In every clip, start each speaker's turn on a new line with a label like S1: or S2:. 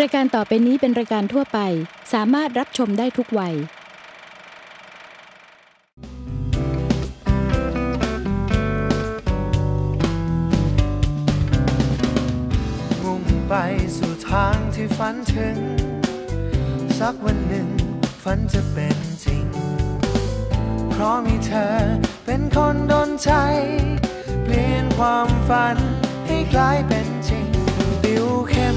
S1: รายการต่อไปนี้เป็นรายการทั่วไปสามารถรับชมได้ทุกวัย
S2: มุ่งไปสู่ทางที่ฝันถึง สักวันหนึ่งฝันจะเป็นจริงเพราะมีเธอเป็นคนดนใจ เปลี่ยนความฝัน ให้กลายเป็นจริงดิวเข้ม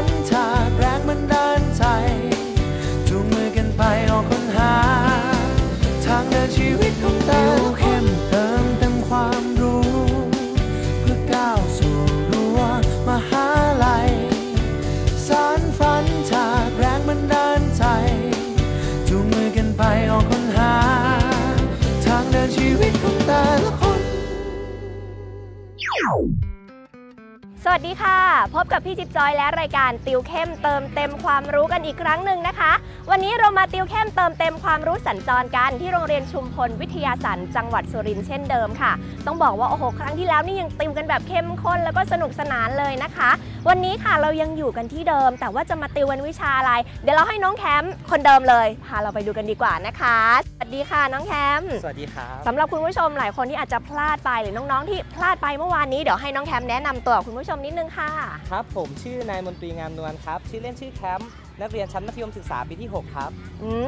S2: น
S3: ค่ะพบกับพี่จิ๊บจอยและรายการติวเข้มเติมเต็มความรู้กันอีกครั้งหนึ่งนะคะวันนี้เรามาติวเข้มเติมเต็มความรู้สัญจรกันที่โรงเรียนชุมพลวิทยาสันจังหวัดสุรินทร์เช่นเดิมค่ะ ต้องบอกว่าโอ้โหครั้งที่แล้วนี่ยังติวกันแบบเข้มข้นแล้วก็สนุกสนานเลยนะคะ วันนี้ค่ะเรายังอยู่กันที่เดิมแต่ว่าจะมาติวกันวิชาอะไรเดี๋ยวเราให้น้องแคมป์คนเดิมเลยพาเราไปดูกันดีกว่านะคะสวัสดีค่ะ น้องแคมป์สวัสดีครับสำหรับคุณผู้ชมหลายคนที่อาจจะพลาดไปหรือน้องๆ ที่พลาดไปเมื่อวานนี้เดี๋ยวให้น้องแคมป์แนะนำตัวคุณผู้ชมนิดนึงค่ะ ครับ ผมชื่อนายมนตรีงามนวลครับชื่อเล่นชื่อแคมปนักเรียนชั้นมัธยมศึกษา ปีที่ 6 ครับ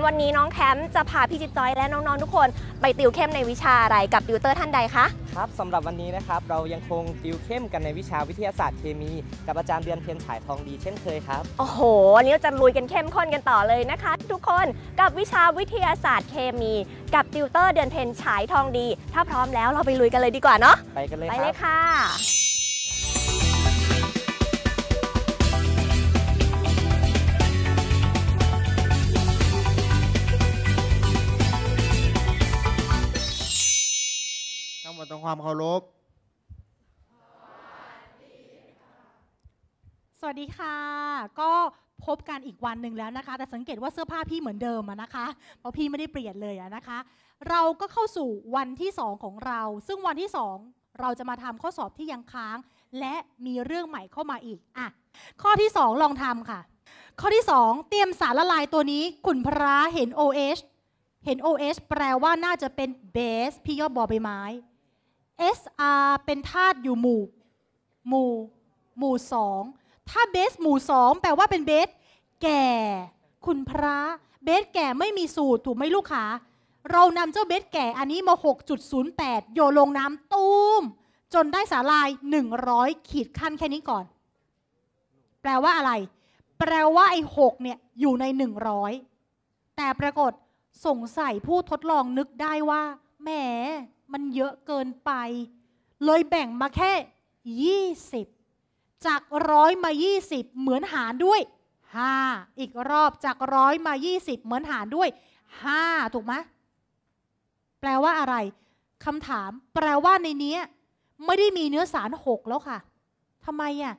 S3: วันนี้น้องแคมป์จะพาพี่จิ๊บจอยและน้องๆ ทุกคน ไปติวเข้มในวิชา อะไรกับติวเตอร์ท่านใดคะ ครับสำหรับวันนี้นะครับเรายังคง ติวเข้มกันในวิชาวิทยาศาสตร์เคมีกับอาจารย์เดือนเพียนฉายทองดี เช่นเคยครับโอ้โห อันนี้เราจะลุยกันเข้มข้นกันต่อเลยนะคะ ทุกคนกับวิชาวิทยาศาสตร์เคมีกับติวเตอร์เดือนเพยนฉายทองดี ถ้าพร้อมแล้วเราไปลุยกันเลยดีกว่าเนาะ
S2: ไปกันเลยไปเลยค่
S3: ะ
S4: รงความเคารพ
S1: สวัสดีค่ะ ก็พบกันอีกวันหนึ่งแล้วนะคะ แต่สังเกตว่าเสื้อผ้าพี่เหมือนเดิมนะคะ เพราะพี่ไม่ได้เปลี่ยนเลยนะคะ เราก็เข้าสู่วันที่ 2 ของเรา ซึ่งวันที่2เราจะมาทำข้อสอบที่ยังค้าง และมีเรื่องใหม่เข้ามาอีกอ่ะข้อที่ 2 ลองทำค่ะ ข้อที่ 2 เตรียมสารละลายตัวนี้ขุนพระเห็น OH เห็น OH แปลว่าน่าจะเป็นเบสพี่ยอบบอใบไม้ SR เป็นธาตุอยู่หมู่หมู่หมู่สอง ถ้าเบส หมู่สองแปลว่าเป็นเบสแก่ คุณพระ เบสแก่ไม่มีสูตร ถูกไหมลูกค้า เรานำเจ้าเบสแก่อันนี้มา 6.08 โยลงน้ำตูมจนได้สาลาย 100 ขีดขั้นแค่นี้ก่อน แปลว่าอะไร แปลว่าไอ้ 6 เนี่ย อยู่ใน 100 แต่ปรากฏ สงสัยผู้ทดลองนึกได้ว่าแหมมันเยอะเกินไปเลยแบ่งมาแค่ 20 จากร้อยมา 20 เหมือนหารด้วย 5 อีกรอบจากร้อยมา 20 เหมือนหารด้วย 5 ถูกไหมแปลว่าอะไรคำถามแปลว่าในนี้ไม่ได้มีเนื้อสาร 6 แล้วค่ะทำไมอ่ะ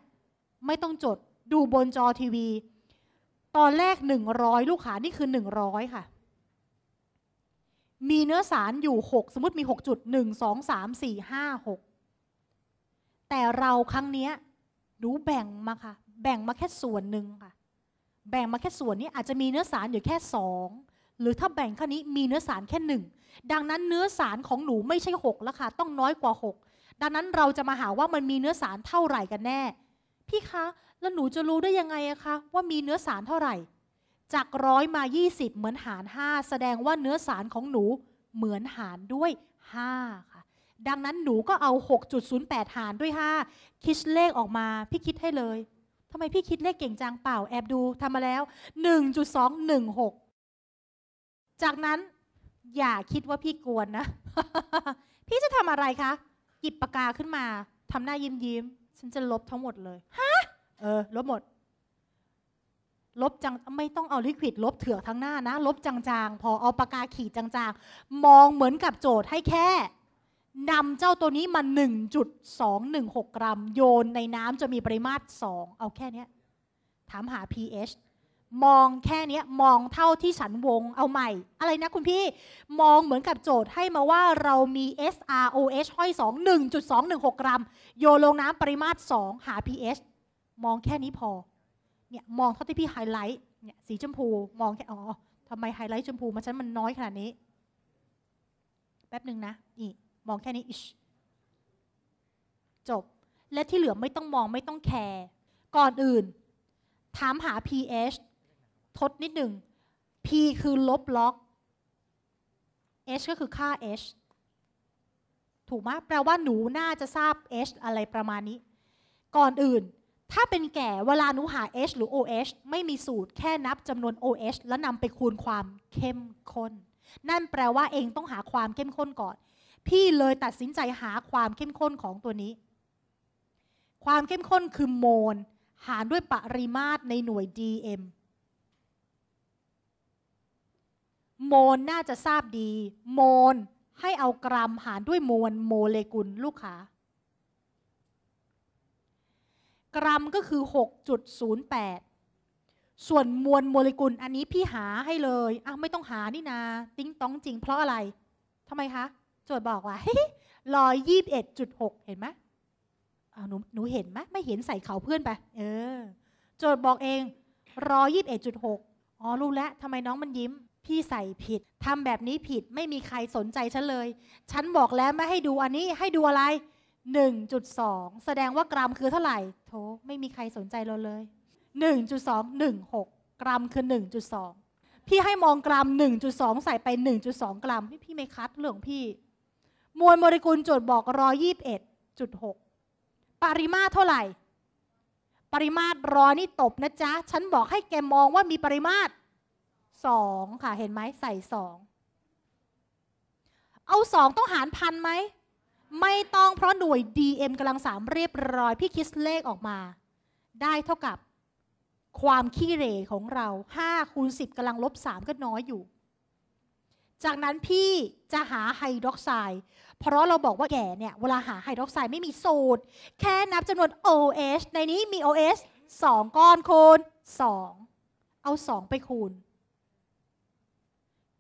S1: ไม่ต้องจดดูบนจอทีวี ตอนแรก 100 ลูกค้านี่คือ 100 ค่ะมีเนื้อสารอยู่ 6 สมมติมี6จุด1 2 3 4 5 6แต่เราครั้งนี้หนูแบ่งมาค่ะแบ่งมาแค่ส่วนหนึ่งค่ะ แบ่งมาแค่ส่วนนี้อาจจะมีเนื้อสารอยู่แค่ 2 หรือถ้าแบ่งแค่นี้มีเนื้อสารแค่ 1 ดังนั้นเนื้อสารของหนูไม่ใช่6แล้วค่ะต้องน้อยกว่า 6 ดังนั้นเราจะมาหาว่ามันมีเนื้อสารเท่าไหร่กันแน่ พี่คะแล้วหนูจะรู้ได้ยังไงอะคะว่ามีเนื้อสารเท่าไหร่จากร้อยมา 20 เหมือนหาร5แสดงว่าเนื้อสารของหนูเหมือนหารด้วย 5 ค่ะ ดังนั้นหนูก็เอา 6.08 หารด้วย 5 คิดเลขออกมาพี่คิดให้เลยทำไมพี่คิดเลขเก่งจังเปล่าแอบดูทำมาแล้ว 1.216 จากนั้นอย่าคิดว่าพี่กวนนะ พี่จะทำอะไรคะหยิบปากกาขึ้นมาทำหน้ายิ้มยิ้มฉันจะลบทั้งหมดเลยฮะเออลบหมดลบจังไม่ต้องเอาลิควิดลบเถื่อทั้งหน้านะลบจางๆ พอเอาปากกาขีดจางๆมองเหมือนกับโจทย์ให้แค่นำเจ้าตัวนี้มา 1.216 กรัม โยนในน้ำจะมีปริมาตร2เอาแค่นี้ถามหา pH มองแค่นี้มองเท่าที่ฉันวงเอาใหม่ อะไรนะคุณพี่มองเหมือนกับโจทย์ให้มาว่าเรามี SROH ห้อย2 1.216 กรัม โยนลงน้ำปริมาตร2หา pH มองแค่นี้พอเนี่ยมองเท่าที่พี่ไฮไลท์เนี่ยสีชมพูมองแค่อ๋อทำไมไฮไลท์ชมพูมาฉันมันน้อยขนาดนี้ แป๊บหนึ่งนะนี่มองแค่นี้ จบ และที่เหลือไม่ต้องมองไม่ต้องแคร์ก่อนอื่น ถามหา pH ทดนิดหนึ่ง p คือลบล็อก h ก็คือค่า h ถูกไหมแปลว่าหนูน่าจะทราบ h อะไรประมาณนี้ ก่อนอื่นถ้าเป็นแก่เวลาหนูหา H หรือ OH ไม่มีสูตรแค่นับจำนวน OH แล้วนำไปคูณความเข้มข้น นั่นแปลว่าเองต้องหาความเข้มข้นก่อน พี่เลยตัดสินใจหาความเข้มข้นของตัวนี้ ความเข้มข้นคือโมล หารด้วยปริมาตรในหน่วย dm โมลน่าจะทราบดี โมลให้เอากรัมหารด้วยมวลโมเลกุลลูกค้ากรัมก็คือ6.08ส่วนมวลโมเลกุลอันนี้พี่หาให้เลยอ้าวไม่ต้องหานี่นา ติ้งต้องจริงเพราะอะไร ทำไมคะ โจทย์บอกว่าร้อยยี่บเอ็ดจุดหกเห็นไหมหนูหนูเห็นไหมไม่เห็นใส่เขาเพื่อนไป เออ โจทย์บอกเองร้อยยี่บเอ็ดจุดหกอ๋อรู้แล้วทำไมน้องมันยิ้ม พี่ใส่ผิดทำแบบนี้ผิด ไม่มีใครสนใจฉันเลย ฉันบอกแล้วไม่ให้ดูอันนี้ ให้ดูอะไร1.2 แสดงว่ากรัมคือเท่าไหร่โถไม่มีใครสนใจเราเลย 1.216 กรัมคือ 1.2 พี่ให้มองกรัม 1.2 ใส่ไป 1.2 กรัม พี่พี่ไม่คัดเรื่องพี่ มวลโมเลกุลโจทย์บอก121.6 ปริมาตรเท่าไหร่ ปริมาตรร้อนี่ตบนะจ๊ะ ฉันบอกให้แกมองว่ามีปริมาตร2ค่ะเห็นไหมใส่ 2 เอา 2 ต้องหารพันไหมไม่ต้องเพราะหน่วย DM กำลังสามเรียบร้อยพี่คิดเลขออกมา ได้เท่ากับความขี้เหร่ของเรา 5คูณ10กำลังลบ 3 ก็น้อยอยู่ จากนั้นพี่จะหาไฮดรอกไซด์เพราะเราบอกว่าแก่เนี่ย เวลาหาไฮดรอกไซด์ไม่มีสูตร แค่นับจำนวน OH ในนี้มี OH 2ก้อนคูณ2 เอา 2 ไปคูณ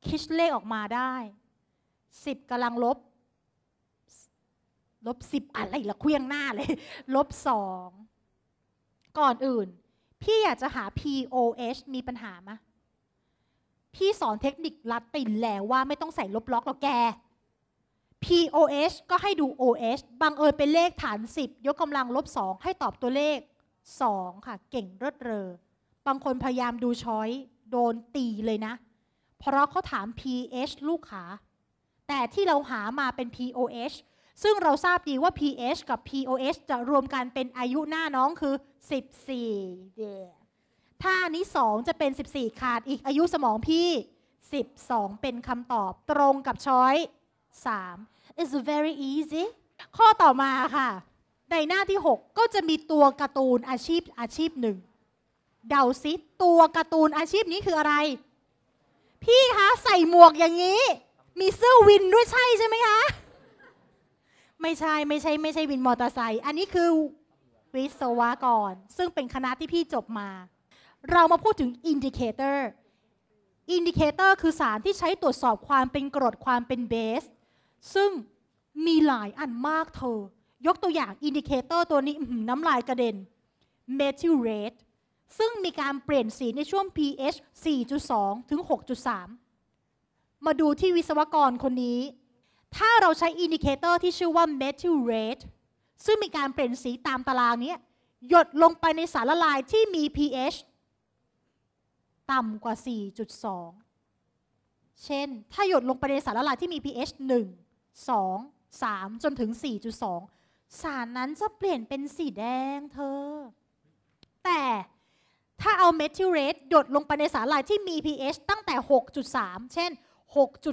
S1: คิดเลขออกมาได้ 10กำลังลบลบสิบอะไรละเคลียงหน้าเลยลบสองก่อนอื่น พี่อยากจะหา POH มีปัญหามพี่สอนเทคนิคลัดไปแล้วว่าไม่ต้องใส่ลบล็อกหรอกแก POH ก็ให้ดู OH บังเอิญเป็นเลขฐาน 10 ยกกำลังลบ2ให้ตอบตัวเลข 2 ค่ะ เก่งรดเรอบางคนพยายามดูช้อย โดนตีเลยนะ เพราะเขาถาม pH ลูกขาแต่ที่เราหามาเป็น POH ซึ่งเราทราบดีว่า pH กับ pOH จะรวมกันเป็นอายุหน้าน้องคือ 14เ yeah. ถ้าอันนี้2จะเป็น 14 ขาดอีกอายุสมองพี่ 12 เป็นคำตอบตรงกับช้อย3 is very easy ข้อต่อมาค่ะ ในหน้าที่ 6 ก็จะมีตัวการ์ตูนอาชีพอาชีพหนึ่งเดาซิตัวการ์ตูนอาชีพนี้คืออะไร พี่คะใส่หมวกอย่างนี้ มีเสื้อวินด้วยใช่ใช่ไหมคะไม่ใช่ ไม่ใช่ ไม่ใช่วินมอเตอร์ไซค์อันนี้คือวิศวกร ซึ่งเป็นคณะที่พี่จบมา เรามาพูดถึงอินดิเคเตอร์อินดิเคเตอร์คือสารที่ใช้ตรวจสอบความเป็นกรดความเป็นเบส ซึ่งมีหลายอันมากเธอยกตัวอย่างอินดิเคเตอร์ตัวนี้น้ำลายกระเด็นเมทิลเรทซึ่งมีการเปลี่ยนสีในช่วง pH 4.2 ถึง 6.3 มาดูที่วิศวกรคนนี้ถ้าเราใช้อินดิเคเตอร์ที่ชื่อว่า metal rate ซึ่งมีการเปลี่ยนสีตามตารางนี้ หยดลงไปในสารละลายที่มี pH ต่ำกว่า 4.2 เช่น ถ้าหยดลงไปในสารละลายที่มี pH 1 2 3 จนถึง 4.2 สารนั้นจะเปลี่ยนเป็นสีแดงเธอ แต่ถ้าเอาเมทิลเรทหยดลงไปในสารละลายที่มี pH ตั้งแต่ 6.3 เช่น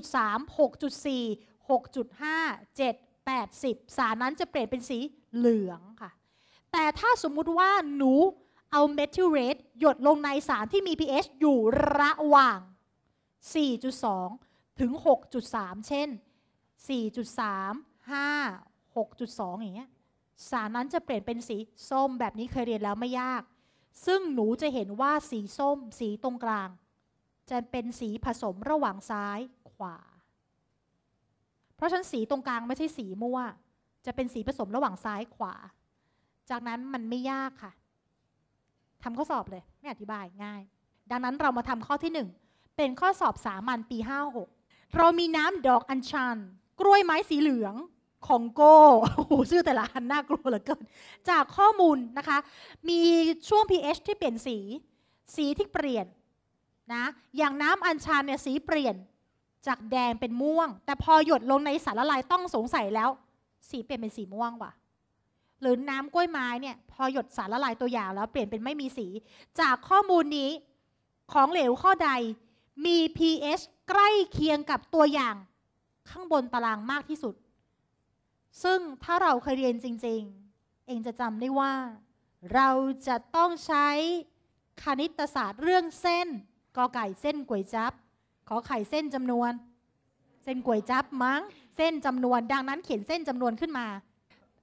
S1: 6.3 6.4 6.5 7 80สารนั้นจะเปลี่ยนเป็นสีเหลืองค่ะ แต่ถ้าสมมุติว่าหนูเอาเมทิลเรดหยดลงในสารที่มี pH อยู่ระหว่าง 4.2 ถึง 6.3 เช่น 4.3 5 6.2 อย่างเงี้ย สารนั้นจะเปลี่ยนเป็นสีส้มแบบนี้เคยเรียนแล้วไม่ยาก ซึ่งหนูจะเห็นว่าสีส้มสีตรงกลาง จะเป็นสีผสมระหว่างซ้ายขวาเพราะฉะนั้นสีตรงกลางไม่ใช่สีมั่ว จะเป็นสีผสมระหว่างซ้ายขวา จากนั้นมันไม่ยากค่ะ ทำข้อสอบเลย ไม่อธิบายง่าย ดังนั้นเรามาทำข้อที่ 1 เป็นข้อสอบสามัญปี56เรามีน้ำดอกอัญชัน กล้วยไม้สีเหลืองของโก้โอ้โห ชื่อแต่ละอันน่ากลัวเหลือเกิน จากข้อมูลนะคะ มีช่วง pH ที่เปลี่ยนสี สีที่เปลี่ยนนะ อย่างน้ำอัญชันเนี่ยสีเปลี่ยนจากแดงเป็นม่วง แต่พอหยดลงในสารละลายต้องสงสัยแล้ว สีเปลี่ยนเป็นสีม่วงว่ะหรือน้ำกล้วยไม้เนี่ยพอหยดสารละลายตัวอย่างแล้วเปลี่ยนเป็นไม่มีสี จากข้อมูลนี้ของเหลวข้อใดมี pH ใกล้เคียงกับตัวอย่าง ข้างบนตารางมากที่สุด ซึ่งถ้าเราเคยเรียนจริงๆ เองจะจำได้ว่า เราจะต้องใช้คณิตศาสตร์เรื่องเส้นกอไก่เส้นก๋วยจับขอไข่เส้นจำนวน เส้นก๋วยจับมั้ง เส้นจำนวน ดังนั้นเขียนเส้นจำนวนขึ้นมา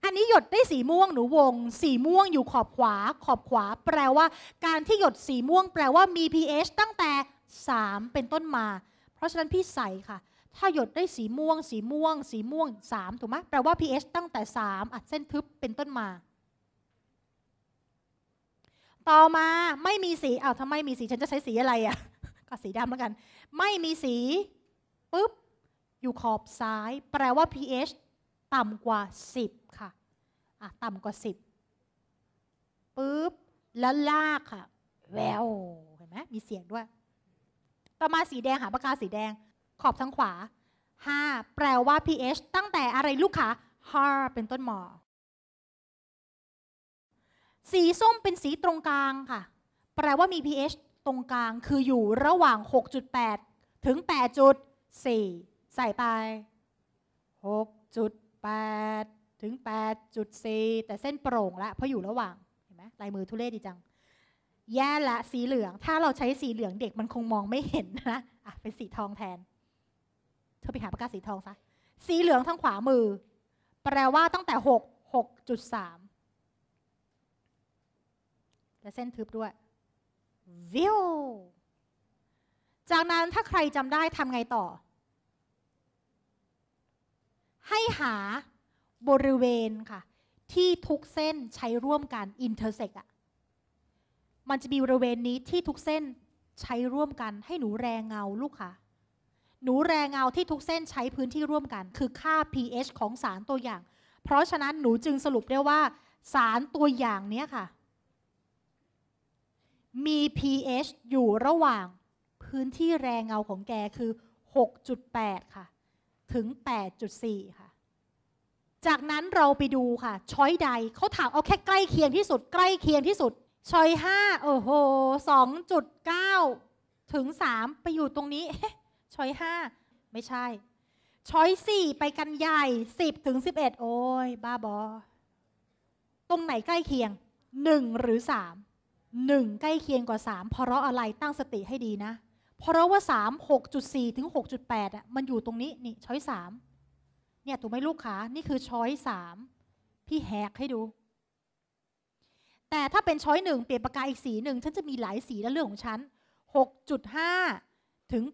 S1: อันนี้หยดได้สีม่วงหนูวง สีม่วงอยู่ขอบขวา ขอบขวา แปลว่า การที่หยดสีม่วง แปลว่ามี pH ตั้งแต่3เป็นต้นมา เพราะฉะนั้นพี่ใส่ค่ะ ถ้าหยดได้สีม่วง สีม่วง สีม่วง3ถูกไหมแปลว่า pH ตั้งแต่ 3อัดเส้นทึบเป็นต้นมา ต่อมาไม่มีสีอ้าวทำไมมีสีฉันจะใช้สีอะไรอะ่ะก็สีดำแล้วกันไม่มีสีปุ๊บ อยู่ขอบซ้าย แปลว่า pH ต่ำกว่า 10 ค่ะะต่ำกว่า 10ปุ๊บแล้วลากค่ะแววเห็นไหมมีเสียงด้วยต่อมาสีแดง หาปากกาสีแดง ขอบทางขวา 5 แปลว่า pH ตั้งแต่อะไรลูกคะ5เป็นต้นหมอ สีส้มเป็นสีตรงกลางค่ะ แปลว่ามี pH ตรงกลางคืออยู่ระหว่าง 6.8 ถึง 8.4 ใส่ไป 6.8 ถึง 8.4 แต่เส้นโปร่งละ เพราะอยู่ระหว่าง เห็นไหมลายมือทุเรศดีจัง แย่ละ สีเหลือง ถ้าเราใช้สีเหลืองเด็กมันคงมองไม่เห็นนะ อ่ะ เป็นสีทองแทน เธอไปหาปากกาสีทองซะ สีเหลืองทางขวามือ แปลว่าตั้งแต่ 6 6.3 และเส้นทึบด้วยวิวจากนั้นถ้าใครจำได้ทำไงต่อ ให้หาบริเวณค่ะ ที่ทุกเส้นใช้ร่วมกันอินเตอร์เซกอะมันจะมีบริเวณนี้ที่ทุกเส้นใช้ร่วมกันให้หนูแรงเงาลูกค่ะ หนูแรงเงาที่ทุกเส้นใช้พื้นที่ร่วมกัน คือค่า pH ของสารตัวอย่าง เพราะฉะนั้นหนูจึงสรุปได้ว่าสารตัวอย่างเนี้ยค่ะมี pH อยู่ระหว่างพื้นที่แรงเงาของแกคือ 6.8 ค่ะ ถึง 8.4 ค่ะ จากนั้นเราไปดูค่ะ ช้อยใด เขาถามเอาแค่ใกล้เคียงที่สุด ใกล้เคียงที่สุดช้อย 5 โอ้โห 2.9 ถึง 3 ไปอยู่ตรงนี้ ช้อย 5 ไม่ใช่ ช้อย 4 ไปกันใหญ่ 10 ถึง 11 โอ้ย บ้าบอ ตรงไหนใกล้เคียง 1 หรือ 3หนึ่งใกล้เคียงกว่า 3 เพราะอะไรตั้งสติให้ดีนะ เพราะว่า 3 6.4 ถึง 6.8อ่ะมันอยู่ตรงนี้ นี่ ช้อยสามเนี่ยถูกไหมลูกขา นี่คือช้อยสามพี่แหกให้ดู แต่ถ้าเป็นช้อยหนึ่ง เปลี่ยนปากกาอีกสีหนึ่ง ฉันจะมีหลายสีและเรื่องของฉัน 6.5 ถึง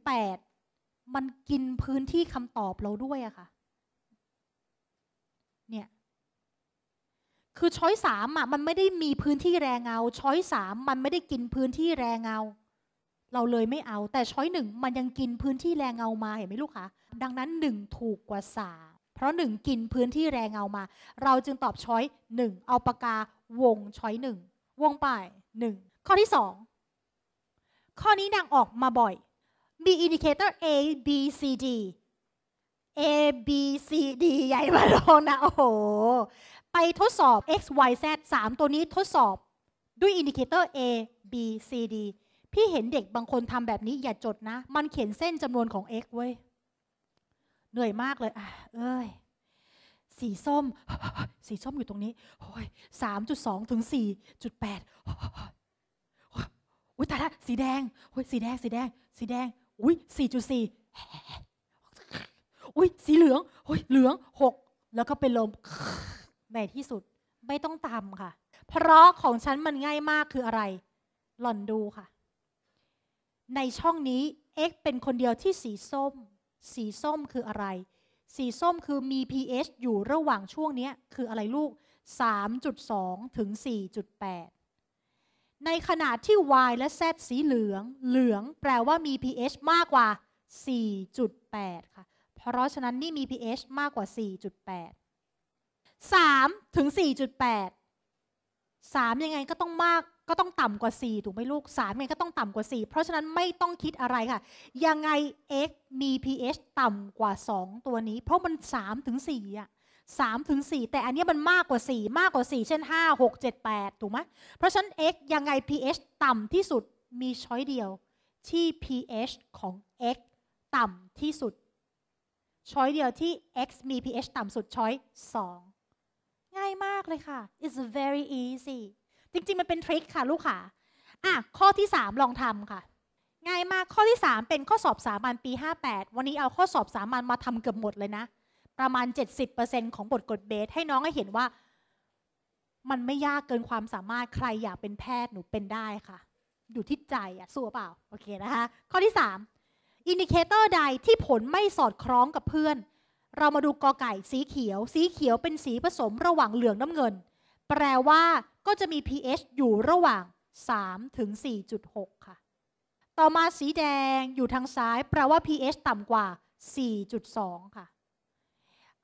S1: 8 มันกินพื้นที่คำตอบเราด้วยอะค่ะคือช้อยสามอ่ะมันไม่ได้มีพื้นที่แรงเงาช้อยสามมันไม่ได้กินพื้นที่แรงเงา เราเลยไม่เอา แต่ช้อยหนึ่งมันยังกินพื้นที่แรงเงามาเห็นไหมลูกคะดังนั้นหนึ่งถูกกว่าสามเพราะหนึ่งกินพื้นที่แรงเงามา เราจึงตอบช้อยหนึ่งเอาปากกาวงช้อยหนึ่งวงไปหนึ่งข้อที่สองข้อนี้นางออกมาบ่อยมีอินดิเคเตอร์ A B C D A B C D ใหญ่มาลงนะ โอ้โห ไปทดสอบ x y z 3 ตัวนี้ทดสอบ ด้วยอินดิเคเตอร์ A B C D พี่เห็นเด็กบางคนทำแบบนี้อย่าจดนะ มันเขียนเส้นจำนวนของ x เว้ย เหนื่อยมากเลย อ่ะ เอ้ย สีส้ม สีส้มอยู่ตรงนี้โอ้ยสามจุดสองถึงสี่จุดแปดอุ้ยแต่ละสีแดงโอ้ยสีแดง สีแดง สีแดง อุ้ยสี่จุดสี่อุ้ยสีเหลืองอุ้ยเหลืองหกแล้วก็เป็นลมในที่สุด ไม่ต้องตามค่ะ เพราะของฉันมันง่ายมากคืออะไรหล่อนดูค่ะ ในช่องนี้เอ็กเป็นคนเดียวที่สีส้ม สีส้มคืออะไร สีส้มคือมี pH อยู่ระหว่างช่วงนี้คืออะไรลูก 3.2 ถึง 4.8 ในขณะที่ Y และ Z สีเหลือง เหลืองแปลว่ามี pH มากกว่า 4.8 ค่ะเพราะฉะนั้นนี่มี pH มากกว่า 4.8 3 ถึง 4.8 3 ยังไงก็ต้องมากก็ต้องต่ำกว่า 4 ถูกไหมลูก 3 ยังไงก็ต้องต่ำกว่า 4 เพราะฉะนั้นไม่ต้องคิดอะไรค่ะ ยังไง x มี pH ต่ำกว่า 2 ตัวนี้ เพราะมัน3ถึง4อ่ะ3ถึง 4 แต่อันนี้มันมากกว่า 4 มากกว่า 4 เช่น 5 6 7 8 ถูกไหม เพราะฉะนั้น x ยังไง pH ต่ำที่สุดมีช้อยเดียวที่ pH ของ x ต่ำที่สุดช้อยเดียวที่ x มี pH ต่ำสุด ช้อย2ง่ายมากเลยค่ะ it's very easy จริงๆ มันเป็นทริคค่ะลูกค่ะอ่ะ ข้อที่ 3 ลองทำค่ะ ง่ายมากข้อที่ 3 เป็นข้อสอบสามัญปี 58 วันนี้เอาข้อสอบสามัญมาทำเกือบหมดเลยนะ ประมาณ 70%ของบทกฎเบสให้น้องให้เห็นว่า มันไม่ยากเกินความสามารถใครอยากเป็นแพทย์หนูเป็นได้ค่ะ อยู่ที่ใจอะสู้เปล่าโอเคนะคะ ข้อที่3อินดิเคเตอร์ใดที่ผลไม่สอดคล้องกับเพื่อน เรามาดูกอไก่สีเขียว สีเขียวเป็นสีผสมระหว่างเหลืองน้ำเงิน แปลว่าก็จะมี pH อยู่ระหว่าง3ถึง4.6 ค่ะ ต่อมาสีแดงอยู่ทางซ้ายแปลว่า pH ต่ำกว่า 4.2 ค่ะ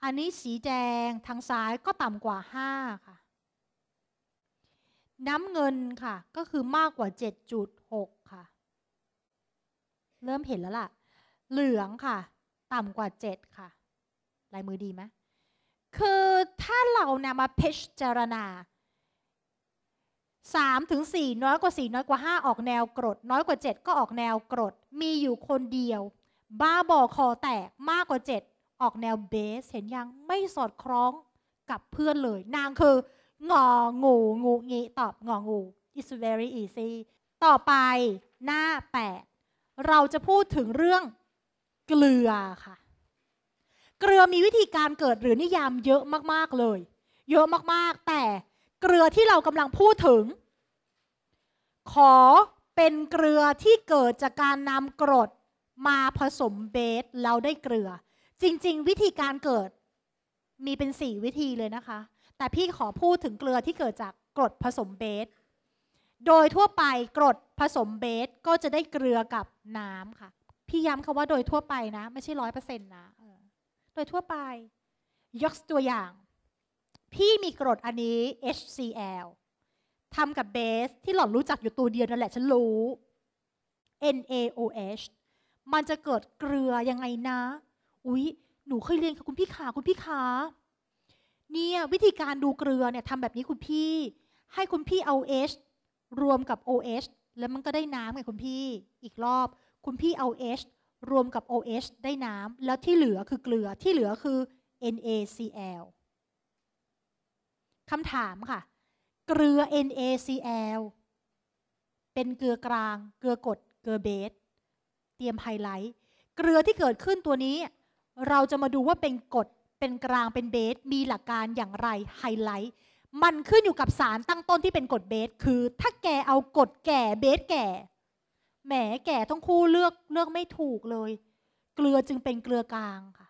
S1: อันนี้สีแดงทางซ้ายก็ต่ำกว่า 5 ค่ะ น้ำเงินค่ะก็คือมากกว่า7จุดเริ่มเห็นแล้วล่ะ เหลืองค่ะ ต่ำกว่า 7 ค่ะลายมือดีไหมคือถ้าเราเนี่ยมาพิจารณา3ถึง4น้อยกว่า 4 น้อยกว่า 5 ออกแนวกรด น้อยกว่า 7 ก็ออกแนวกรด มีอยู่คนเดียว บ้าบอคอแตก มากกว่า 7 ออกแนวเบส เห็นยังไม่สอดคล้องกับเพื่อนเลย นางคือ งอ งู งูงี้ตอบงอ งู it's very easy ต่อไปหน้า 8เราจะพูดถึงเรื่องเกลือค่ะ เกลือมีวิธีการเกิดหรือนิยามเยอะมากๆเลย เยอะมากๆ แต่เกลือที่เรากำลังพูดถึง ขอเป็นเกลือที่เกิดจากการนำกรดมาผสมเบสเราได้เกลือ จริง ๆ วิธีการเกิด มีเป็น 4 วิธีเลยนะคะ แต่พี่ขอพูดถึงเกลือที่เกิดจากกรดผสมเบสโดยทั่วไปกรดผสมเบสก็จะได้เกลือกับน้ำค่ะพี่ย้ำคาว่าโดยทั่วไปนะ ไม่ใช่ร้อยเปอร์เซ็นต์นะโดยทั่วไป ยกตัวอย่าง พี่มีกรดอันนี้ HCl ทำกับเบสที่หล่อนรู้จักอยู่ตัวเดียวนั่นแหละฉันรู้ NaOH มันจะเกิดเกลือยังไงนะ อุ๊ยหนูเคยเรียนค่ะคุณพี่ขาคุณพี่ขาเนี่ยวิธีการดูเกลือเนี่ยทำแบบนี้คุณพี่ให้คุณพี่เอา H รวมกับ OH แล้วมันก็ได้น้ำไงคุณพี่ อีกรอบ คุณพี่เอา H รวมกับ OH ได้น้ำ แล้วที่เหลือคือเกลือ ที่เหลือคือ NaCl คำถามค่ะ เกลือ NaCl เป็นเกลือกลาง เกลือกดเกลือเบส เตรียมไฮไลท์ เกลือที่เกิดขึ้นตัวนี้ เราจะมาดูว่าเป็นกดเป็นกลาง เป็นเบสมีหลักการอย่างไร ไฮไลท์มันขึ้นอยู่กับสารตั้งต้นที่เป็นกฎเบส คือ ถ้าแกเอากฎแก่เบสแก่แหมแก่ทั้งคู่เลือกเลือกไม่ถูกเลย เกลือจึงเป็นเกลือกลางค่ะ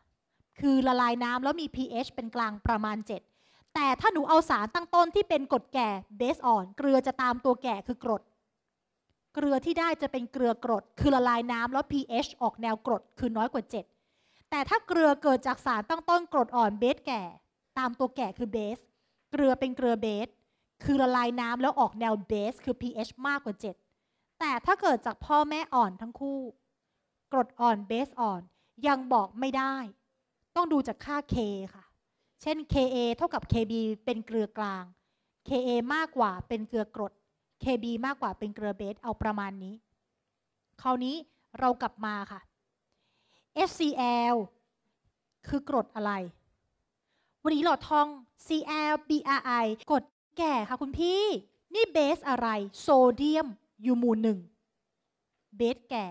S1: คือละลายน้ำแล้วมี pH เป็นกลางประมาณ 7 แต่ถ้าหนูเอาสารตั้งต้นที่เป็นกฎแก่เบสอ่อน เกลือจะตามตัวแก่คือกรด เกลือที่ได้จะเป็นเกลือกรด คือละลายน้ำแล้ว pH ออกแนวกรด คือน้อยกว่า 7 แต่ถ้าเกลือเกิดจากสารตั้งต้นกรดอ่อนเบสแก่ ตามตัวแก่คือเบสเกลือเป็นเกลือเบส คือละลายน้ำแล้วออกแนวเบส คือ pH มากกว่า 7 แต่ถ้าเกิดจากพ่อแม่อ่อนทั้งคู่ กรดอ่อน เบสอ่อน ยังบอกไม่ได้ ต้องดูจากค่า K ค่ะ เช่น Ka เท่ากับ Kb เป็นเกลือกลาง Ka มากกว่าเป็นเกลือกรด Kb มากกว่าเป็นเกลือเบส เอาประมาณนี้ คราวนี้เรากลับมาค่ะ HCl คือกรดอะไรวันนี้หลอดทอง CL BRI กดแก่ค่ะคุณพี่ นี่เบสอะไรโซเดียมยูมูหนึ่ง เบสแก่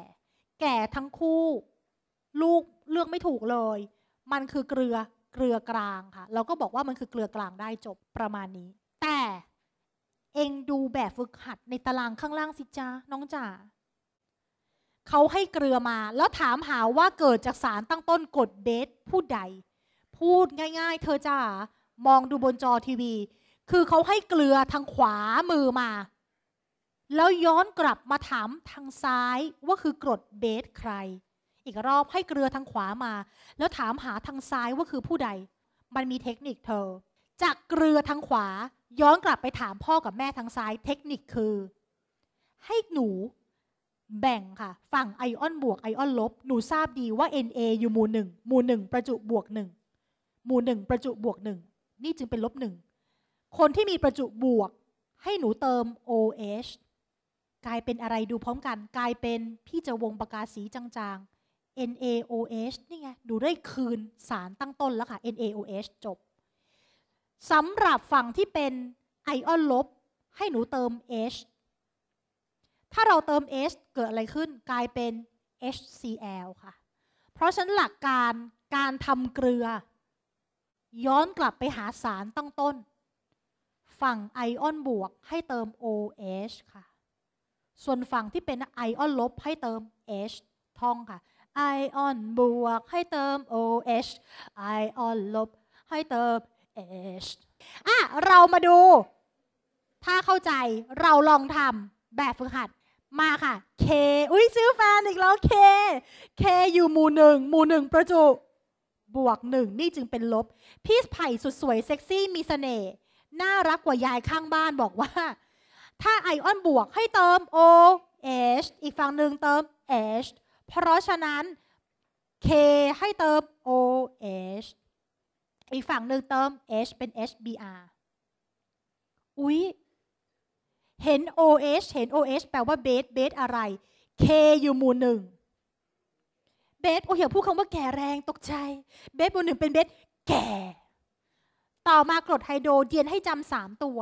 S1: แก่ทั้งคู่ ลูกเลือกไม่ถูกเลย มันคือเกลือเกลือกลางค่ะ เราก็บอกว่ามันคือเกลือกลางได้จบประมาณนี้ แต่เองดูแบบฝึกหัดในตารางข้างล่างสิจ้าน้องจ๋าเขาให้เกลือมาแล้วถามหาว่าเกิดจากสารตั้งต้นกดเบสผู้ใดพูดง่ายๆ เธอจ้ามองดูบนจอทีวี คือเขาให้เกลือทางขวามือมา แล้วย้อนกลับมาถามทางซ้ายว่าคือกรดเบสใคร อีกรอบให้เกลือทางขวามา แล้วถามหาทางซ้ายว่าคือผู้ใด มันมีเทคนิคเธอ จากเกลือทางขวา ย้อนกลับไปถามพ่อกับแม่ทางซ้าย เทคนิคคือ ให้หนูแบ่งค่ะ ฝั่งไอออนบวกไอออนลบ หนูทราบดีว่า Na อยู่หมู่หนึ่งหมู่หนึ่งประจุบวกหนึ่งหมู่หนึ่งประจุบวกหนึ่งนี่จึงเป็นลบหนึ่งคนที่มีประจุบวกให้หนูเติม OH กลายเป็นอะไรดูพร้อมกัน กลายเป็นพี่จะวงปากกาสีจางๆ NaOH นี่ไงดูได้คืนสารตั้งต้นแล้วค่ะ NaOH จบสำหรับฝั่งที่เป็นไอออนลบ ให้หนูเติม H ถ้าเราเติม H เกิดอะไรขึ้นกลายเป็น HCl ค่ะเพราะฉะนั้นหลักการการทำเกลือย้อนกลับไปหาสารตั้งต้น ฝั่งไอออนบวกให้เติม OH ค่ะ ส่วนฝั่งที่เป็นไอออนลบให้เติม H ท่องค่ะ ไอออนบวกให้เติม OH ไอออนลบให้เติม H อ่ะเรามาดู ถ้าเข้าใจเราลองทำแบบฝึกหัด มาค่ะ K อุ้ยซื้อแฟนอีกแล้ว K K อยู่หมู่หนึ่งหมู่หนึ่งประจุบวกหนึ่งนี่จึงเป็นลบพี่ไผ่สุดสวยเซ็กซี่มีสเสน่ห์น่ารักกว่ายายข้างบ้านบอกว่า ถ้าไอออนบวกให้เติม O H อีกฝั่งหนึ่งเติม H เพราะฉะนั้น K ให้เติม O H อีกฝั่งหนึ่งเติม H เป็น HBr อุ๊ย เห็น OH เห็น OH แปลว่าเบสเบสอะไร K อยู่หมู่หนึ่งเบส โอ้เหี่ยพูดคำว่าแก่แรงตกใจ เบสบนหนึ่งเป็นเบสแก่ ต่อมากรดไฮโดรเดียนให้จำสามตัว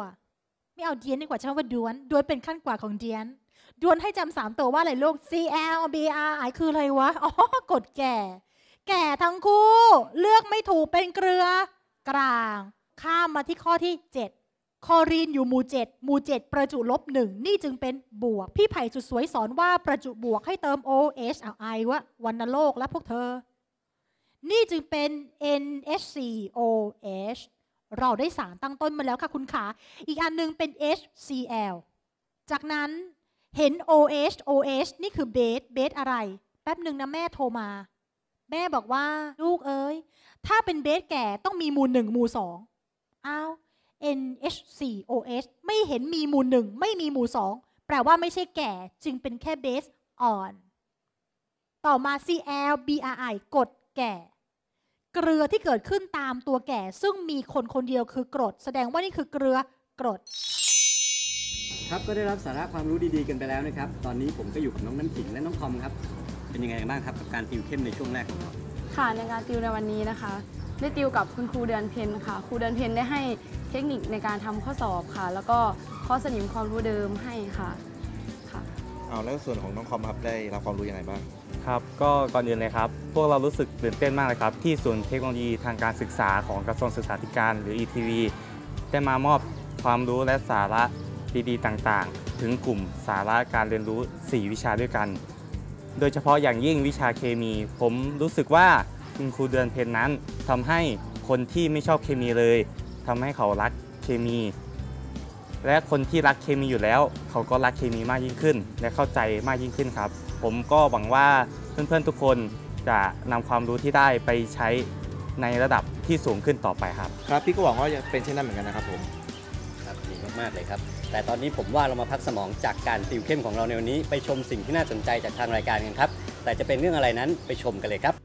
S1: ไม่เอาเดียนดีกว่าใช้ว่าดวน ดวนเป็นขั้นกว่าของเดียน ดวนให้จำสามตัวว่า อะไรลูก CL BR I คืออะไรวะ อ๋อกดแก่ แก่ทั้งคู่ เลือกไม่ถูกเป็นเกลือ กลาง ข้ามมาที่ข้อที่เจ็ดคอรีนอยู่หมู่7หมู่7ประจุลบหนึ่งนี่จึงเป็นบวก พี่ไผ่สุดสวยสอนว่าประจุบวกให้เติม OH เอาไอวะวันโลกและพวกเธอ นี่จึงเป็น NHCOH เราได้สารตั้งต้นมาแล้วค่ะคุณขา อีกอันนึงเป็น HCl จากนั้นเห็น OH OH นี่คือเบส เบสอะไร แป๊บหนึ่งนะ แม่โทรมา แม่บอกว่าลูกเอ้ยถ้าเป็นเบสแก่ต้องมีมูลหนึ่งมูลสองอ้าว NHCOH ไม่เห็นมีหมู่หนึ่งไม่มีหมู่สอง แปลว่าไม่ใช่แก่จึงเป็นแค่ base on ต่อมา CL BRI กดแก่ เกลือที่เกิดขึ้นตามตัวแก่ ซึ่งมีคนคนเดียวคือกรด แสดงว่านี่คือเกลือกรด
S4: ครับก็ได้รับสาระความรู้ดีๆ กันไปแล้วนะครับ ตอนนี้ผมก็อยู่กับน้องน้ำขิงและน้องคอมครับ เป็นยังไงกันบ้างครับกับการติวเข้มในช่วงแรกของเรา
S5: ค่ะในการติวในวันนี้นะคะได้ติวกับคุณครูเดือนเพนค่ะ ครูเดือนเพนได้ให้เทคนิคในการทำข้อสอบค่ะ แล้วก็ข้อสนิมความรู้เดิมให้ค่ะ
S4: ค่ะเอาแล้วส่วนของน้องคอมครับได้รับความรู้ยังไงบ้างครับ ก็ก่อนอื่นเลยครับ พวกเรารู้สึกตื่นเต้นมากเลยครับ ที่ศูนย์เทคโนโลยีทางการศึกษาของกระทรวงศึกษาธิการหรือ ETV ได้มามอบความรู้และสาระดีๆ ต่างๆ ถึงกลุ่มสาระการเรียนรู้ 4 วิชาด้วยกัน โดยเฉพาะอย่างยิ่งวิชาเคมี ผมรู้สึกว่าคุณครูเดือนเพนนั้น ทำให้คนที่ไม่ชอบเคมีเลย ทำให้เขารักเคมี และคนที่รักเคมีอยู่แล้ว เขาก็รักเคมีมากยิ่งขึ้น และเข้าใจมากยิ่งขึ้นครับ ผมก็หวังว่าเพื่อนๆทุกคนจะนำความรู้ที่ได้ไปใช้ในระดับที่สูงขึ้นต่อไปครับ ครับพี่ก็หวังว่าจะเป็นเช่นนั้นเหมือนกันนะครับ ผมครับดีมากๆเลยครับ แต่ตอนนี้ผมว่าเรามาพักสมองจากการติวเข้มของเราในวันนี้ ไปชมสิ่งที่น่าสนใจจากทางรายการกันครับ แต่จะเป็นเรื่องอะไรนั้นไปชมกันเลยครับ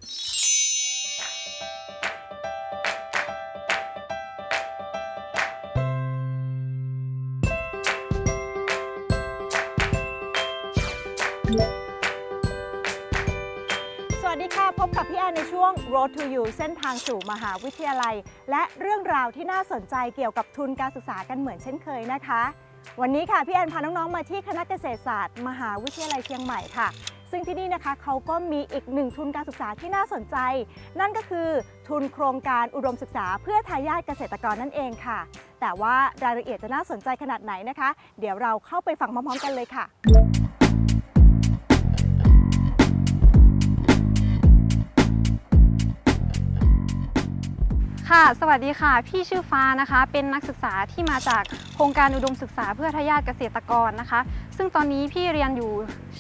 S6: Road to You เส้นทางสู่มหาวิทยาลัย และเรื่องราวที่น่าสนใจเกี่ยวกับทุนการศึกษากันเหมือนเช่นเคยนะคะ วันนี้ค่ะพี่แอนพาน้องๆมาที่คณะเกษตรศาสตร์ มหาวิทยาลัยเชียงใหม่ค่ะ ซึ่งที่นี่นะคะเขาก็มีอีกหนึ่งทุนการศึกษาที่น่าสนใจ นั่นก็คือทุนโครงการอุดมศึกษาเพื่อทายาทเกษตรกรนั่นเองค่ะ แต่ว่ารายละเอียดจะน่าสนใจขนาดไหนนะคะ เดี๋ยวเราเข้าไปฟังพร้อมๆ กันเลยค่ะ
S5: ค่ะสวัสดีค่ะ พี่ชื่อฟ้านะคะเป็นนักศึกษาที่มาจากโครงการอุดมศึกษาเพื่อทายาทเกษตรกรนะคะ ซึ่งตอนนี้พี่เรียนอยู่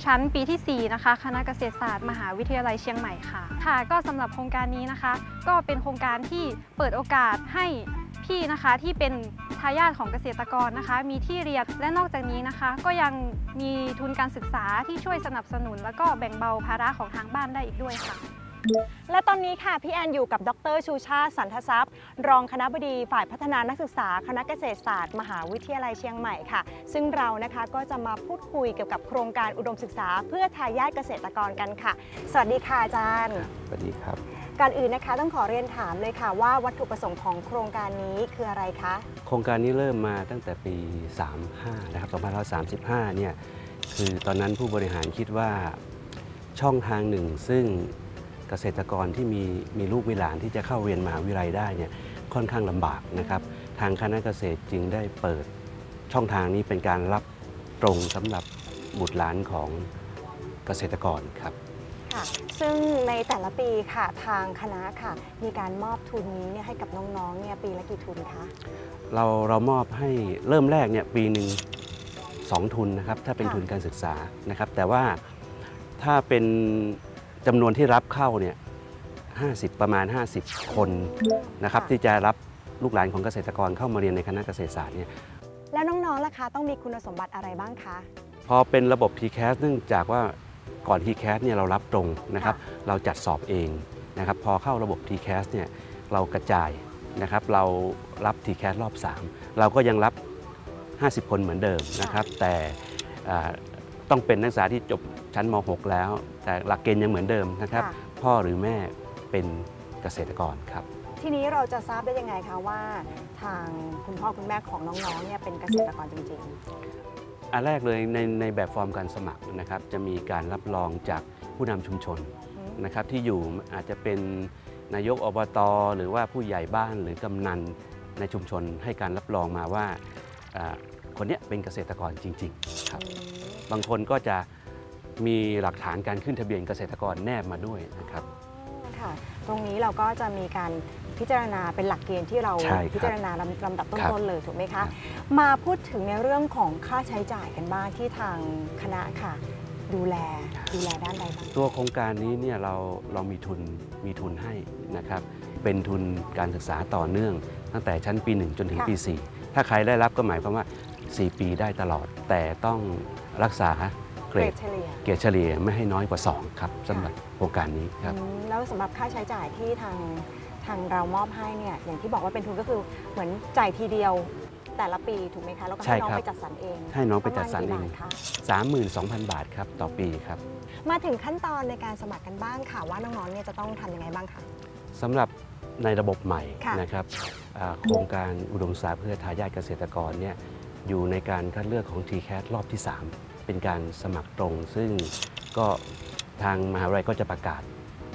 S5: ชั้นปีที่ 4 นะคะ คณะเกษตรศาสตร์ มหาวิทยาลัยเชียงใหม่ค่ะค่ะก็สำหรับโครงการนี้นะคะ ก็เป็นโครงการที่เปิดโอกาสให้พี่นะคะที่เป็นทายาทของเกษตรกรนะคะ มีที่เรียนและนอกจากนี้นะคะ ก็ยังมีทุนการศึกษาที่ช่วยสนับสนุนแล้วก็
S6: แบ่งเบาภาระของทางบ้านได้อีกด้วยค่ะและตอนนี้ค่ะพี่แอนอยู่กับดรชูชาสันทรัพย์รองคณะบดีฝ่ายพัฒนานักศึกษาคณะเกษตรศาสตร์ มหาวิทยาลัยเชียงใหม่ค่ะ ซึ่งเรานะคะก็จะมาพูดคุยเกี่ยวกับโครงการอุดมศึกษาเพื่อทายาทเกษตรกรกันค่ะ สวัสดีค่ะอาจารย์ สวัสดีครับ การอื่นนะคะต้องขอเรียนถามเลยค่ะว่าวัตถุประสงค์ของโครงการนี้คืออะไรคะ
S4: โครงการนี้เริ่มมาตั้งแต่ปี
S2: 35นะคร
S4: ับ2535เนี่ยคือตอนนั้นผู้บริหารคิดว่าช่องทางหนึ่งซึ่งเกษตรกรที่มีมีลูกมีหลานที่จะเข้าเรียนมหาวิทยาลัยได้เนี่ยค่อนข้างลำบากนะครับทางคณะเกษตรจึงได้เปิดช่องทางนี้เป็นการรับตรงสำหรับบุตรหลานของเกษตรกรครับ
S6: ค่ะซึ่งในแต่ละปีค่ะทางคณะค่ะมีการมอบทุนนี้เนี่ยให้กับน้องๆเนี่ยปีละกี่ทุนคะ
S4: เราเรามอบให้เริ่มแรกเนี่ยปีหนึ่งสองทุนนะครับถ้าเป็นทุนการศึกษานะครับแต่ว่าถ้าเป็นจำนวนที่รับเข้าเนี่ย50 ประมาณ 50 คนนะครับที่จะรับลูกหลานของเกษตรกรเข้ามาเรียนในคณะเกษตรศาสตร์เนี่ย
S6: แล้วน้องๆล่ะคะต้องมีคุณสมบัติอะไรบ้างคะ
S4: พอเป็นระบบ t c a s เนื่องจากว่าก่อน t c a s เนี่ยเรารับตรงนะครับเราจัดสอบเองนะครับพอเข้าระบบ t c a s เนี่ยเรากระจายนะครับเรารับ t c a s รอบ 3 เราก็ยังรับ 50 คนเหมือนเดิมนะครับแต่ต้องเป็นนักศึกษาที่จบชั้นม .6 แล้ว แต่หลักเกณฑ์ยังเหมือนเดิมนะครับ พ่อหรือแม่เป็นเกษตรกรครับ
S6: ทีนี้เราจะทราบได้ยังไงคะว่า ทางคุณพ่อคุณแม่ของน้องๆเนี่ยเป็นเกษตรกรจริง
S4: ๆอันแรกเลยในในแบบฟอร์มการสมัครนะครับ จะมีการรับรองจากผู้นำชุมชนนะครับ ที่อยู่อาจจะเป็นนายกอบตหรือว่าผู้ใหญ่บ้านหรือกำนันในชุมชนให้การรับรองมาว่าคนเนี้ยเป็นเกษตรกรจริง ๆครับบางคนก็จะมีหลักฐานการขึ้นทะเบียนเกษตรกรแนบมาด้วยนะครับ
S6: ค่ะ ตรงนี้เราก็จะมีการพิจารณาเป็นหลักเกณฑ์ที่เราพิจารณาลำดับต้นๆ เลยถูกไหมคะ มาพูดถึงในเรื่องของค่าใช้จ่ายกันบ้างที่ทางคณะค่ะดูแลดูแลด้านใดบ้า
S4: ง ตัวโครงการนี้เนี่ยเราเรามีทุนมีทุนให้นะครับ เป็นทุนการศึกษาต่อเนื่อง ตั้งแต่ชั้นปี1จนถึงปี4ถ้าใครได้รับก็หมายความว่า4ปีได้ตลอดแต่ต้องรักษาเกรดเฉลี่ยเกรดเฉลี่ยไม่ให้น้อยกว่า2ครับสำหรับโครงการนี้ครับ
S6: แล้วสำหรับค่าใช้จ่ายที่ทางทางเรามอบให้เนี่ยอย่างที่บอกว่าเป็นทุนก็คือเหมือนจ่ายทีเดียวแต่ละปีถูกไหมคะแล้วก็ให้น้องไปจัดสรรเอง ให้น้องไปจัดสรรเอง
S4: สามหมื่นสองพันบาทครับต่อปีครับ
S6: มาถึงขั้นตอนในการสมัครกันบ้างค่ะว่าน้องๆเนี่ยจะต้องทำยังไงบ้างคะ
S4: สำหรับในระบบใหม่นะครับโครงการอุดมศึกษาเพื่อทายาทเกษตรกรเนี่ยอยู่ในการคัดเลือกของ t c a t รอบที่ 3 เป็นการสมัครตรงซึ่งก็ทางมหาวิทยาลัยก็จะประกาศ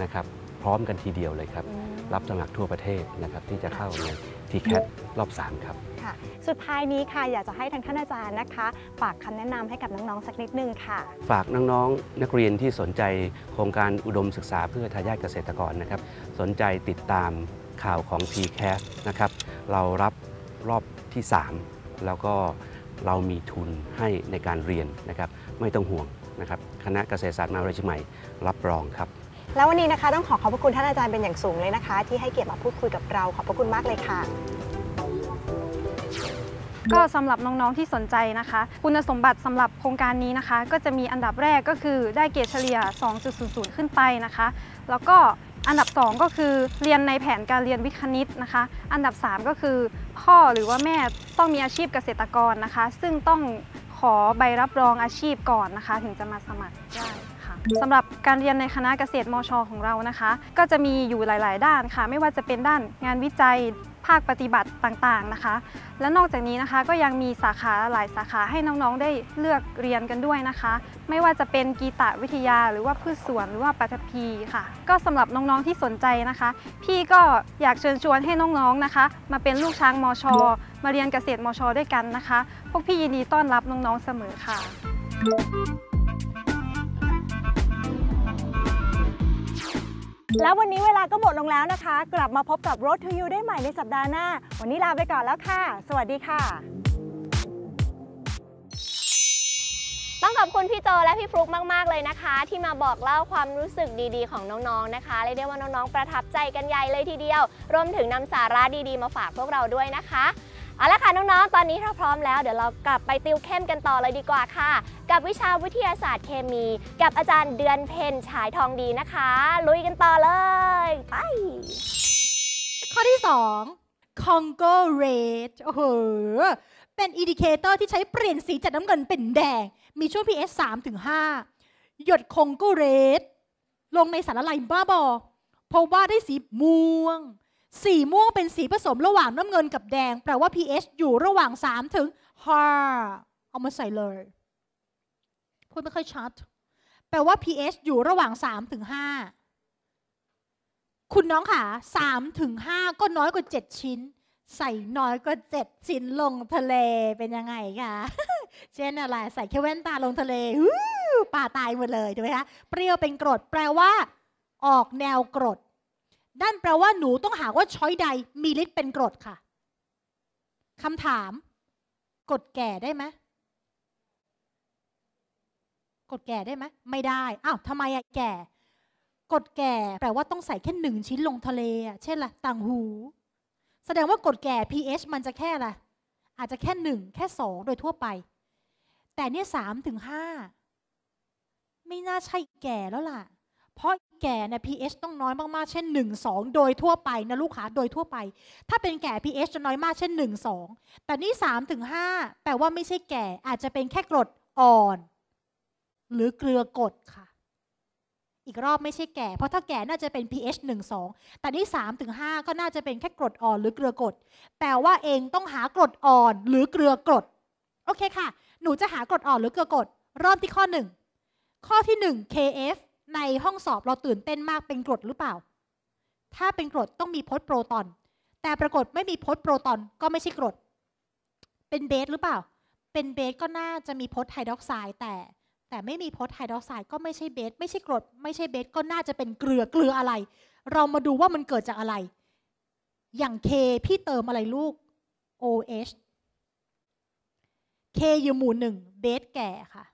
S4: นะครับ พร้อมกันทีเดียวเลยครับ รับสมัครทั่วประเทศนะครับ ที่จะเข้าใน t c a t รอบ 3 ครับ
S6: ค่ะสุดท้ายนี้ค่ะ อยากจะให้ทางท่านอาจารย์นะคะฝากคำแนะนำให้กับน้องๆสักนิดนึงค่ะ
S4: ฝากน้องๆนักเรียนที่สนใจโครงการอุดมศึกษาเพื่อทายาทเกษตรกรนะครับ สนใจติดตามข่าวของ t c a t นะครับเรารับรอบที่3แล้วก็เรามีทุนให้ในการเรียนนะครับไม่ต้องห่วงนะครับคณะเกษตรศาสตร์มหาวิทยาลัยเชียงใหม่รับรองครับ
S6: แล้ววันนี้นะคะต้องขอขอบพระคุณ ท่านอาจารย์ เป็นอย่างสูงเลยนะคะ ที่ให้เกียรติมาพูดคุยกับเรา ขอบพระคุณมากเลยค่ะ ก็สำหรับน้อง
S5: ๆที่สนใจนะคะ คุณสมบัติสำหรับโครงการนี้นะคะก็จะมีอันดับแรกก็คือได้เกรดเฉลี่ย2.00 ขึ้นไปนะคะ แล้วก็อันดับ 2 ก็คือเรียนในแผนการเรียนวิคณิตนะคะ อันดับ 3 ก็คือ พ่อหรือว่าแม่ต้องมีอาชีพเกษตรกรนะคะ ซึ่งต้องขอใบรับรองอาชีพก่อนนะคะ ถึงจะมาสมัครได้ค่ะสำหรับการเรียนในคณะเกษตรมช ของเรานะคะ ก็จะมีอยู่หลายๆด้านค่ะไม่ว่าจะเป็นด้านงานวิจัยภาคปฏิบัติต่างๆนะคะ และนอกจากนี้นะคะก็ยังมีสาขาหลายสาขาให้น้องๆได้เลือกเรียนกันด้วยนะคะ ไม่ว่าจะเป็นกีตาวิทยาหรือว่าพืชสวนหรือว่าปัตพีค่ะ ก็สำหรับน้องๆที่สนใจนะคะ พี่ก็อยากเชิญชวนให้น้องๆนะคะ มาเป็นลูกช้างมอชอมาเรียนเกษตรมอชอด้วยกันนะคะ พว
S6: กพี่ยินดีต้อนรับน้องๆเสมอค่
S1: ะ
S6: แล้ววันนี้เวลาก็หมดลงแล้วนะคะ กลับมาพบกับ Road to You ได้ใหม่ในสัปดาห์หน้า วันนี้ลาไปก่อนแล้วค่ะ สวัสดีค่ะ ต้องขอบคุณพี่โจและพี่ฟลุกมากๆเลยนะคะ ที่มา
S3: บอกเล่าความรู้สึกดีๆของน้องๆนะคะเรียกได้ว่าน้องๆประทับใจกันใหญ่เลยทีเดียว รวมถึงนำสาระดีๆมาฝากพวกเราด้วยนะคะเอาละค่ะ น้องๆ ตอนนี้ถ้าพร้อมแล้ว เดี๋ยวเรากลับไปติวเข้มกันต่อเลยดีกว่าค่ะ กับวิชาวิทยาศาสตร์เคมี กับอาจารย์เดือนเพ็ญฉายทองดีนะคะ ลุยกันต่อเลย ไป
S1: ข้อที่ 2 Congo Red โอ้โหเป็นอินดิเคเตอร์ที่ใช้เปลี่ยนสีจากน้ำเงินเป็นแดง มีช่วง pH 3ถึง5หยดคงโกเรดลงในสารละลายบ้าบอพบว่าได้สีม่วงสีม่วงเป็นสีผสมระหว่างน้ำเงินกับแดง แปลว่า pH อยู่ระหว่าง 3 ถึง 5 เอามาใส่เลยพูดไม่ค่อยชัดแปลว่า pH อยู่ระหว่าง 3 ถึง 5 คุณน้องค่ะ3ถึง 5 ก็น้อยกว่า 7 ชิ้น ใส่น้อยกว่า 7 ชิ้นลงทะเลเป็นยังไงคะเช่นอะไรใส่แค่แว่นตาลงทะเลป่าตายหมดเลยถูกไหมคะเปรี้ยวเป็นกรด แปลว่า ออกแนวกรดด้านแปลว่าหนูต้องหาว่าช้อยใดมีฤทธิ์เป็นกรดค่ะคำถาม กดแก่ได้ไหมกดแก่ได้ไหมไม่ได้ อ้าวทำไมอะแก่ กดแก่แปลว่าต้องใส่แค่หนึ่งชิ้นลงทะเลอะเช่นละ่ะต่างหู แสดงว่ากดแก่ pH มันจะแค่ละ่ะอาจจะแค่หนึ่งแค่สองโดยทั่วไป แต่เนี่ยสามถึงห้าไม่น่าใช่แก่แล้วล่ะ เพราะแก่เนี่ย pH ต้องน้อยมาก ๆ เช่น 1 2 โดยทั่วไปนะลูกค้าโดยทั่วไป ถ้าเป็นแก่ pH จะน้อยมากเช่น1 2แต่นี่3ถึง5แปลว่าไม่ใช่แก่ อาจจะเป็นแค่กรดอ่อน หรือเกลือกรดค่ะ อีกรอบไม่ใช่แก่ เพราะถ้าแก่น่าจะเป็น pH 1 2แต่นี่3ถึง5ก็น่าจะเป็นแค่กรดอ่อน หรือเกลือกรดแปลว่าเองต้องหากรดอ่อน หรือเกลือกรดโอเคค่ะ หนูจะหากรดอ่อนหรือเกลือกรดรอบที่ข้อ 1 ข้อที่ 1 KF ในห้องสอบเราตื่นเต้นมากเป็นกรดหรือเปล่า ถ้าเป็นกรดต้องมีโพสโปรตอนแต่ปรากฏไม่มีโพสโปรตอนก็ไม่ใช่กรดเป็นเบสหรือเปล่า เป็นเบสก็น่าจะมีโพสไฮดรอกไซด์แต่แต่ไม่มีโพสไฮดรอกไซด์ก็ไม่ใช่เบสไม่ใช่กรด ไม่ใช่เบสก็น่าจะเป็นเกลือเกลืออะไร เรามาดูว่ามันเกิดจากอะไร อย่างเคพี่เติมอะไรลูก OH เคอยู่หมู่หนึ่งเบสแก่ค่ะ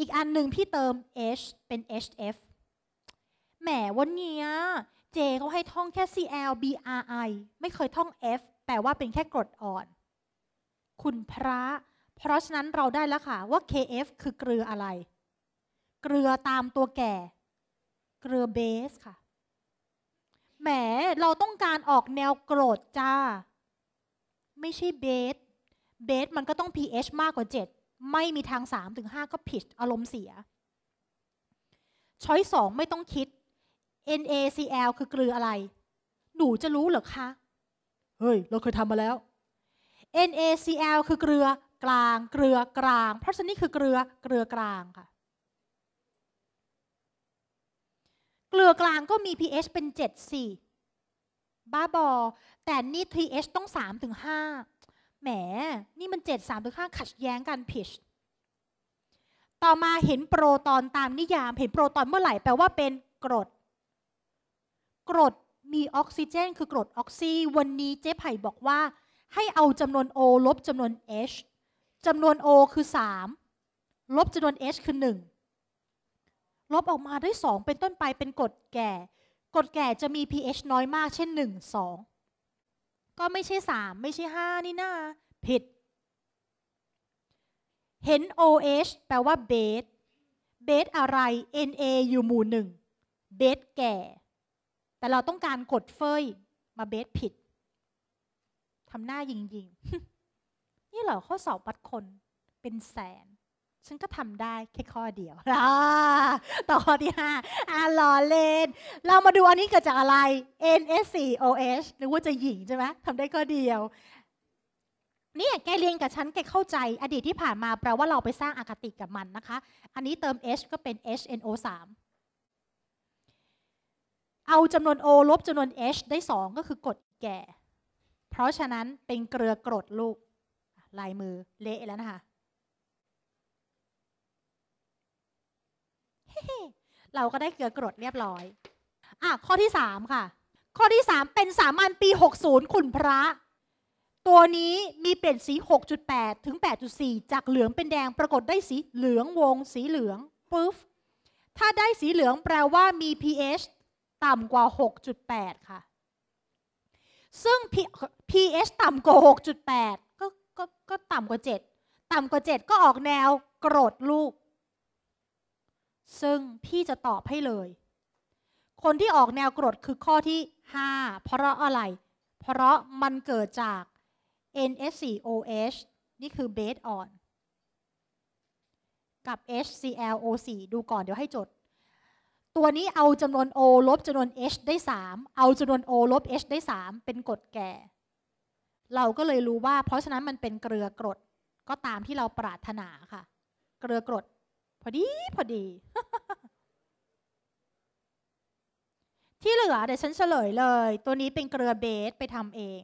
S1: อีกอันหนึ่งพี่เติม h เป็น hf แหมวันนี้เจเขาให้ท่องแค่ cl bri ไม่เคยท่อง f แปลว่าเป็นแค่กรดอ่อน คุณพระ เพราะฉะนั้นเราได้แล้วค่ะว่า kf คือเกลืออะไร เกลือตามตัวแก่ เกลือเบสค่ะแหมเราต้องการออกแนวกรดจ้า ไม่ใช่เบส เบสมันก็ต้อง pH มากกว่า 7ไม่มีทาง3าถึงหก็ผิดอารมณ์เสีย ช้อยสองไม่ต้องคิด NaCl คือเกลืออะไร หนูจะรู้เหรอคะ เฮ้ย เราเคยทำมาแล้ว NaCl คือเกลือกลาง เกลือกลางเพราะฉะนี้คือเกลือเกลือกลางค่ะ เกลือกลางก็มี pH เป็น 7 4 บ้าบอ แต่นี่ pH ต้อง3-5ถึง 5แหมนี่มันเจ็ดสามตัวข้างขัดแย้งกันผิดต่อมาเห็นโปรตอนตามนิยาม เห็นโปรตอนเมื่อไหร่ แปลว่าเป็นกรด กรดมีออกซิเจน คือกรดออกซิ วันนี้เจ๊ไผ่บอกว่า ให้เอาจำนวน O ลบจำนวน H จำนวน O คือ 3 ลบจำนวน H คือ 1 ลบออกมาได้2เป็นต้นไปเป็นกรดแก่ กรดแก่จะมี pH น้อยมากเช่น1 2ก็ไม่ใช่สามไม่ใช่ห้านี่นาผิด เห็น OH แปลว่าเบสเบสอะไร Na อยู่หมู่หนึ่งเบสแก่ แต่เราต้องการกดเฟยมาเบสผิดทำหน้ายิงๆ นี่เหรอข้อสอบวัดคนเป็นแสนฉันก็ทำได้แค่ข้อเดียวต่อข้อที่5อ่าลอเลนเรามาดูอันนี้เกิดจากอะไร NSCOH หรือว่าจะหญิงใช่ไหมทำได้ข้อเดียวเนี่ยแกเรียนกับฉัน แกเข้าใจ อดีตที่ผ่านมาแปลว่าเราไปสร้างอาคติกับมันนะคะ อันนี้เติม H ก็เป็น HNO3 เอาจำนวน O ลบจำนวน H ได้ 2 ก็คือกดแก่ เพราะฉะนั้นเป็นเกลือกรดลูก ลายมือเละแล้วนะคะเราก็ได้เกลือกรดเรียบร้อยอ่ะข้อที่สามค่ะ ข้อที่สามเป็นสามัญปี60 ขุนพระ ตัวนี้มีเปลี่ยนสี 6.8ถึง8.4 จากเหลืองเป็นแดงปรากฏได้สีเหลืองวง สีเหลืองปุ๊บถ้าได้สีเหลืองแปลว่ามี pH ต่ำกว่า 6.8 ค่ะ ซึ่ง pH ต่ำกว่า 6.8 ก็ก็ก็ต่ำกว่า 7 ต่ำกว่า 7 ก็ออกแนวกรดลูกซึ่งพี่จะตอบให้เลย คนที่ออกแนวกรดคือข้อที่ 5 เพราะอะไร เพราะมันเกิดจาก NSCOH นี่คือ base on กับ HClO4 ดูก่อนเดี๋ยวให้จด ตัวนี้เอาจำนวน O ลบจำนวน H ได้ 3 เอาจำนวน O ลบ H ได้ 3 เป็นกรดแก่ เราก็เลยรู้ว่า เพราะฉะนั้นมันเป็นเกลือกรด ก็ตามที่เราปรารถนาค่ะ เกลือกรดพอดีพอดี ที่เหลือเดี๋ยวฉันเฉลยเลย ตัวนี้เป็นเกลือเบสไปทำเอง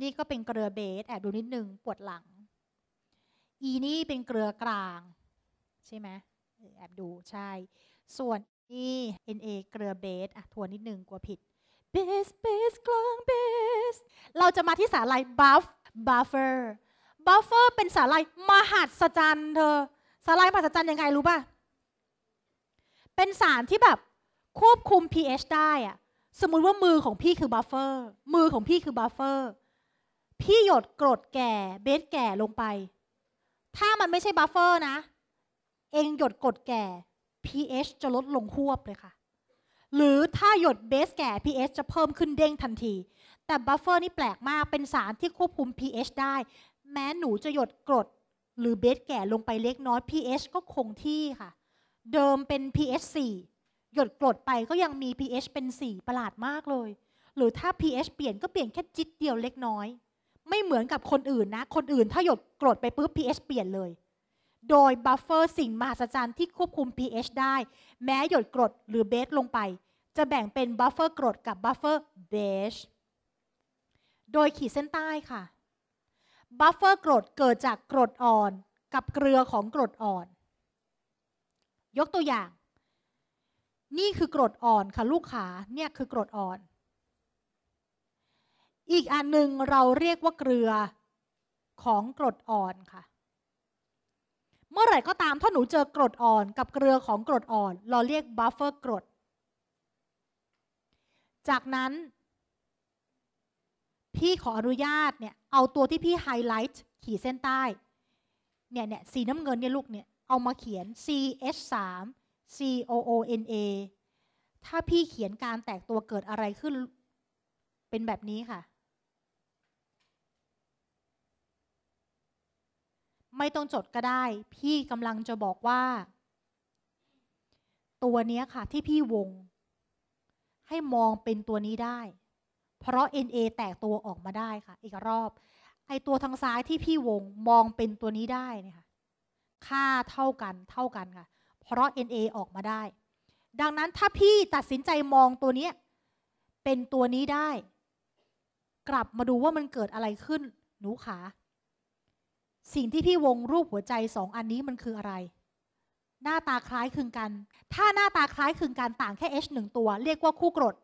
S1: นี่ก็เป็นเกลือเบสแอบดูนิดนึง ปวดหลังอีนี่เป็นเกลือกลาง ใช่ไหมแอบดูใช่ ส่วนนี่ NA เกลือเบสอ่ะทวนนิดนึงกลัวผิดเบสเบสกลางเบสเราจะมาที่สาลายบัฟบัฟเฟอร์บัฟเฟอร์เป็นสาลายมหัศจรรย์เธอสาลายมหัศจรรย์ ยังไง รู้ป่ะ เป็นสารที่แบบควบคุม pH ได้อะสมมุติว่า มือของพี่คือบัฟเฟอร์มือของพี่คือบัฟเฟอร์พี่หยดกรดแก่เบสแก่ลงไป ถ้ามันไม่ใช่บัฟเฟอร์นะเองหยดกรดแก่ pH จะลดลงควบเลยค่ะ หรือถ้าหยดเบสแก่ pH จะเพิ่มขึ้นเด้งทันที แต่บัฟเฟอร์นี่แปลกมาก เป็นสารที่ควบคุม pH ได้แม้หนูจะหยดกรดหรือเบสแก่ลงไปเล็กน้อย pH ก็คงที่ค่ะ เดิมเป็น pH 4 หยดกรดไปก็ยังมี pH เป็น 4 ประหลาดมากเลยหรือถ้า pH เปลี่ยนก็เปลี่ยนแค่จิตเดียวเล็กน้อย ไม่เหมือนกับคนอื่นนะคนอื่นถ้าหยดกรดไปปุ๊บ pH เปลี่ยนเลย โดยบัฟเฟอร์สิ่งมหัศจรรย์ที่ควบคุม pH ได้ แม้หยดกรดหรือเบสลงไป จะแบ่งเป็นบัฟเฟอร์กรดกับบัฟเฟอร์เบสโดยขีดเส้นใต้ค่ะบัฟเฟอร์กรดเกิดจากกรดอ่อนกับเกลือของกรดอ่อน ยกตัวอย่าง นี่คือกรดอ่อนค่ะลูกขา เนี่ยคือกรดอ่อน อีกอันหนึ่งเราเรียกว่าเกลือของกรดอ่อนค่ะ เมื่อไหร่ก็ตามถ้าหนูเจอกรดอ่อนกับเกลือของกรดอ่อน เราเรียกบัฟเฟอร์กรด จากนั้นพี่ขออนุญาตเนี่ย เอาตัวที่พี่ไฮไลท์ ขีดเส้นใต้ เนี่ยเนี่ยสีน้ำเงินเนี่ย ลูกเนี่ยเอามาเขียน CH 3 C O O N A ถ้าพี่เขียนการแตกตัวเกิดอะไรขึ้นเป็นแบบนี้ค่ะ ไม่ต้องจดก็ได้ พี่กำลังจะบอกว่า ตัวนี้ค่ะที่พี่วง ให้มองเป็นตัวนี้ได้เพราะ NA แตกตัวออกมาได้ค่ะอีกรอบ ไอตัวทางซ้ายที่พี่วงมองเป็นตัวนี้ได้เนี่ยค่ะค่าเท่ากันเท่ากันค่ะ เพราะ NA ออกมาได้ ดังนั้นถ้าพี่ตัดสินใจมองตัวนี้เป็นตัวนี้ได้ กลับมาดูว่ามันเกิดอะไรขึ้น หนูขาสิ่งที่พี่วงรูปหัวใจสองอันนี้มันคืออะไร หน้าตาคล้ายคลึงกัน ถ้าหน้าตาคล้ายคลึงกันต่างแค่ H 1ตัว เรียกว่าคู่กรด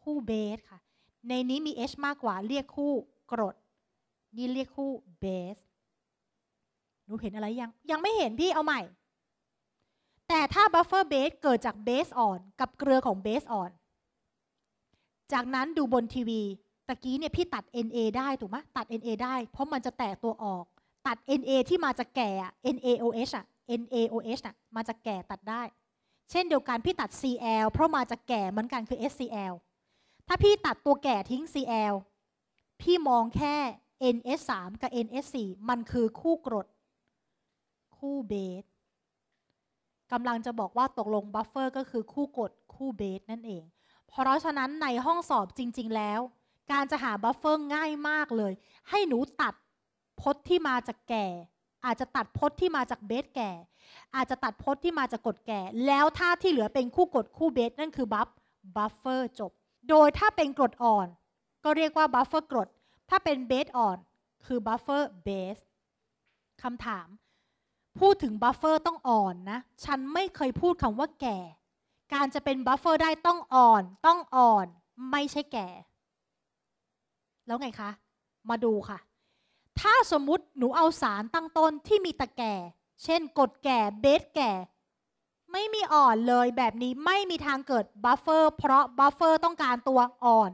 S1: คู่เบสค่ะในนี้มี h มากกว่าเรียกคู่กรด นี่เรียกคู่เบสหนูเห็นอะไรยัง ยังไม่เห็นพี่เอาใหม่ แต่ถ้าบัฟเฟอร์เบสเกิดจากเบสอ่อนกับเกลือของเบสอ่อนจากนั้นดูบนทีวีตะกี้เนี่ยพี่ตัด NA ได้ถูกไหมตัด NA ได้เพราะมันจะแตกตัวออก ตัด NA ที่มาจากแก่ NaOH อ่ะ NaOH อ่ะมาจากแก่ตัดได้ เช่นเดียวกันพี่ตัด Cl เพราะมาจากแก่เหมือนกันคือ SCl ถ้าพี่ตัดตัวแก่ทิ้ง CL พี่มองแค่ NS3 กับ NS4 มันคือคู่กรดคู่เบสกำลังจะบอกว่าตกลงบัฟเฟอร์ก็คือคู่กรดคู่เบสนั่นเอง เพราะฉะนั้นในห้องสอบจริง ๆแล้ว การจะหาบัฟเฟอร์ง่ายมากเลย ให้หนูตัดพจน์ที่มาจากแก่ อาจจะตัดพจน์ที่มาจากเบสแก่ อาจจะตัดพจน์ที่มาจากกรดแก่ แล้วถ้าที่เหลือเป็นคู่กรดคู่เบสนั่นคือบัฟบัฟเฟอร์จบโดยถ้าเป็นกรดอ่อนก็เรียกว่าบัฟเฟอร์กรด ถ้าเป็นเบสอ่อนคือบัฟเฟอร์เบสคำถาม พูดถึงบัฟเฟอร์ต้องอ่อนนะฉันไม่เคยพูดคำว่าแก่ การจะเป็นบัฟเฟอร์ได้ต้องอ่อนต้องอ่อน ไม่ใช่แก่ แล้วไงคะ มาดูค่ะ ถ้าสมมติหนูเอาสารตั้งต้นที่มีตะแก่ เช่นกรดแก่เบสแก่ไม่มีอ่อนเลยแบบนี้ไม่มีทางเกิดบัฟเฟอร์เพราะบัฟเฟอร์ต้องการตัวอ่อน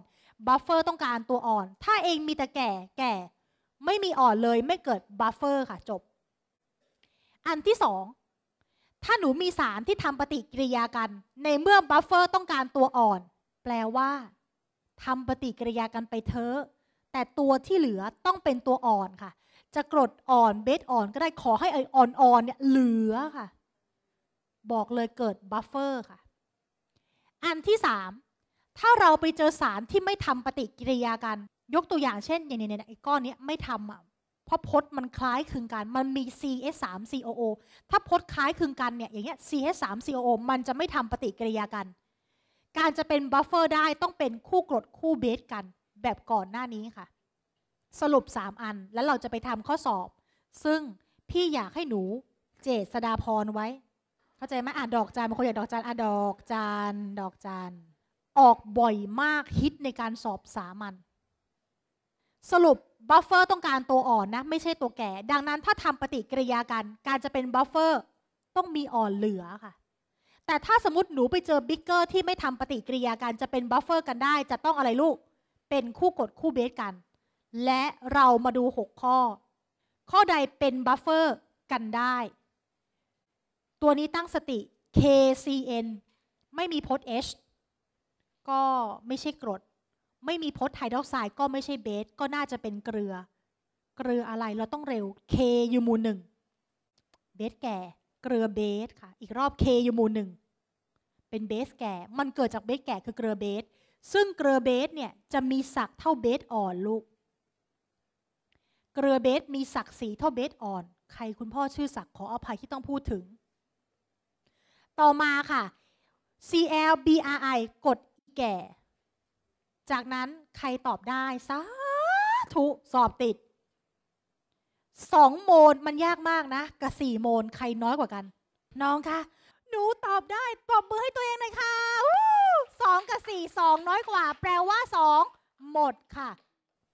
S1: บัฟเฟอร์ต้องการตัวอ่อน ถ้าเองมีแต่แก่แก่ ไม่มีอ่อนเลยไม่เกิดบัฟเฟอร์ค่ะจบ อันที่สองถ้าหนูมีสารที่ทำปฏิกิริยากันในเมื่อบัฟเฟอร์ต้องการตัวอ่อน แปลว่าทำปฏิกิริยากันไปเถอะ แต่ตัวที่เหลือต้องเป็นตัวอ่อนค่ะ จะกรดอ่อนเบสอ่อน ก็ได้ขอให้ไออ่อนๆเนี่ยเหลือค่ะบอกเลยเกิดบัฟเฟอร์ค่ะ อันที่ 3 ถ้าเราไปเจอสารที่ไม่ทำปฏิกิริยากันยกตัวอย่างเช่น อย่างนี้เนี่ยไอ้ก้อนนี้ไม่ทำอ่ะเพราะพดมันคล้ายคลึงกัน มันมี c S 3 c o o ถ้าพดคล้ายคลึงกันเนี่ยอย่างเงี้ย c S 3 c o o มันจะไม่ทำปฏิกิริยากัน การจะเป็นบัฟเฟอร์ได้ต้องเป็นคู่กรดคู่เบสกันแบบก่อนหน้านี้ค่ะ สรุป 3 อันแล้วเราจะไปทำข้อสอบ ซึ่งพี่อยากให้หนูเจษดาพรไว้เข้าใจไหมอ่ะดอกจานบางคนอยากดอกจานอ่ะดอกจานดอกจานออกบ่อยมากฮิตในการสอบสามัญสรุปบัฟเฟอร์ต้องการตัวอ่อนนะไม่ใช่ตัวแก่ ดังนั้นถ้าทำปฏิกิริยากันการจะเป็นบัฟเฟอร์ต้องมีอ่อนเหลือค่ะ แต่ถ้าสมมติหนูไปเจอบิ๊กเกอร์ที่ไม่ทำปฏิกิริยากันจะเป็นบัฟเฟอร์กันได้ จะต้องอะไรลูกเป็นคู่กดคู่เบสกัน และเรามาดู 6 ข้อ ข้อใดเป็นบัฟเฟอร์กันได้ตัวนี้ตั้งสติ KCN ไม่มีโพส H ก็ไม่ใช่กรด ไม่มีโพสไฮดรอกไซด์ก็ไม่ใช่เบส ก็น่าจะเป็นเกลือ เกลืออะไรเราต้องเร็ว K ยูมูลหนึ่งเบสแก่ เกลือเบสค่ะ อีกรอบ K ยูมูลหนึ่งเป็นเบสแก่ มันเกิดจากเบสแก่คือเกลือเบส ซึ่งเกลือเบสเนี่ยจะมีสักเท่าเบสอ่อนลูก เกลือเบสมีสักสีเท่าเบสอ่อน ใครคุณพ่อชื่อสักขออภัยที่ต้องพูดถึงต่อมาค่ะ CLBRI กดแก่ จากนั้นใครตอบได้สาธุสอบติดสองโมนมันยากมากนะกับสี่โมนใครน้อยกว่ากัน น้องคะ หนูตอบได้ตอบมือให้ตัวเองหน่อยค่ะสองกับสี่สองน้อยกว่า แปลว่าสองหมดค่ะ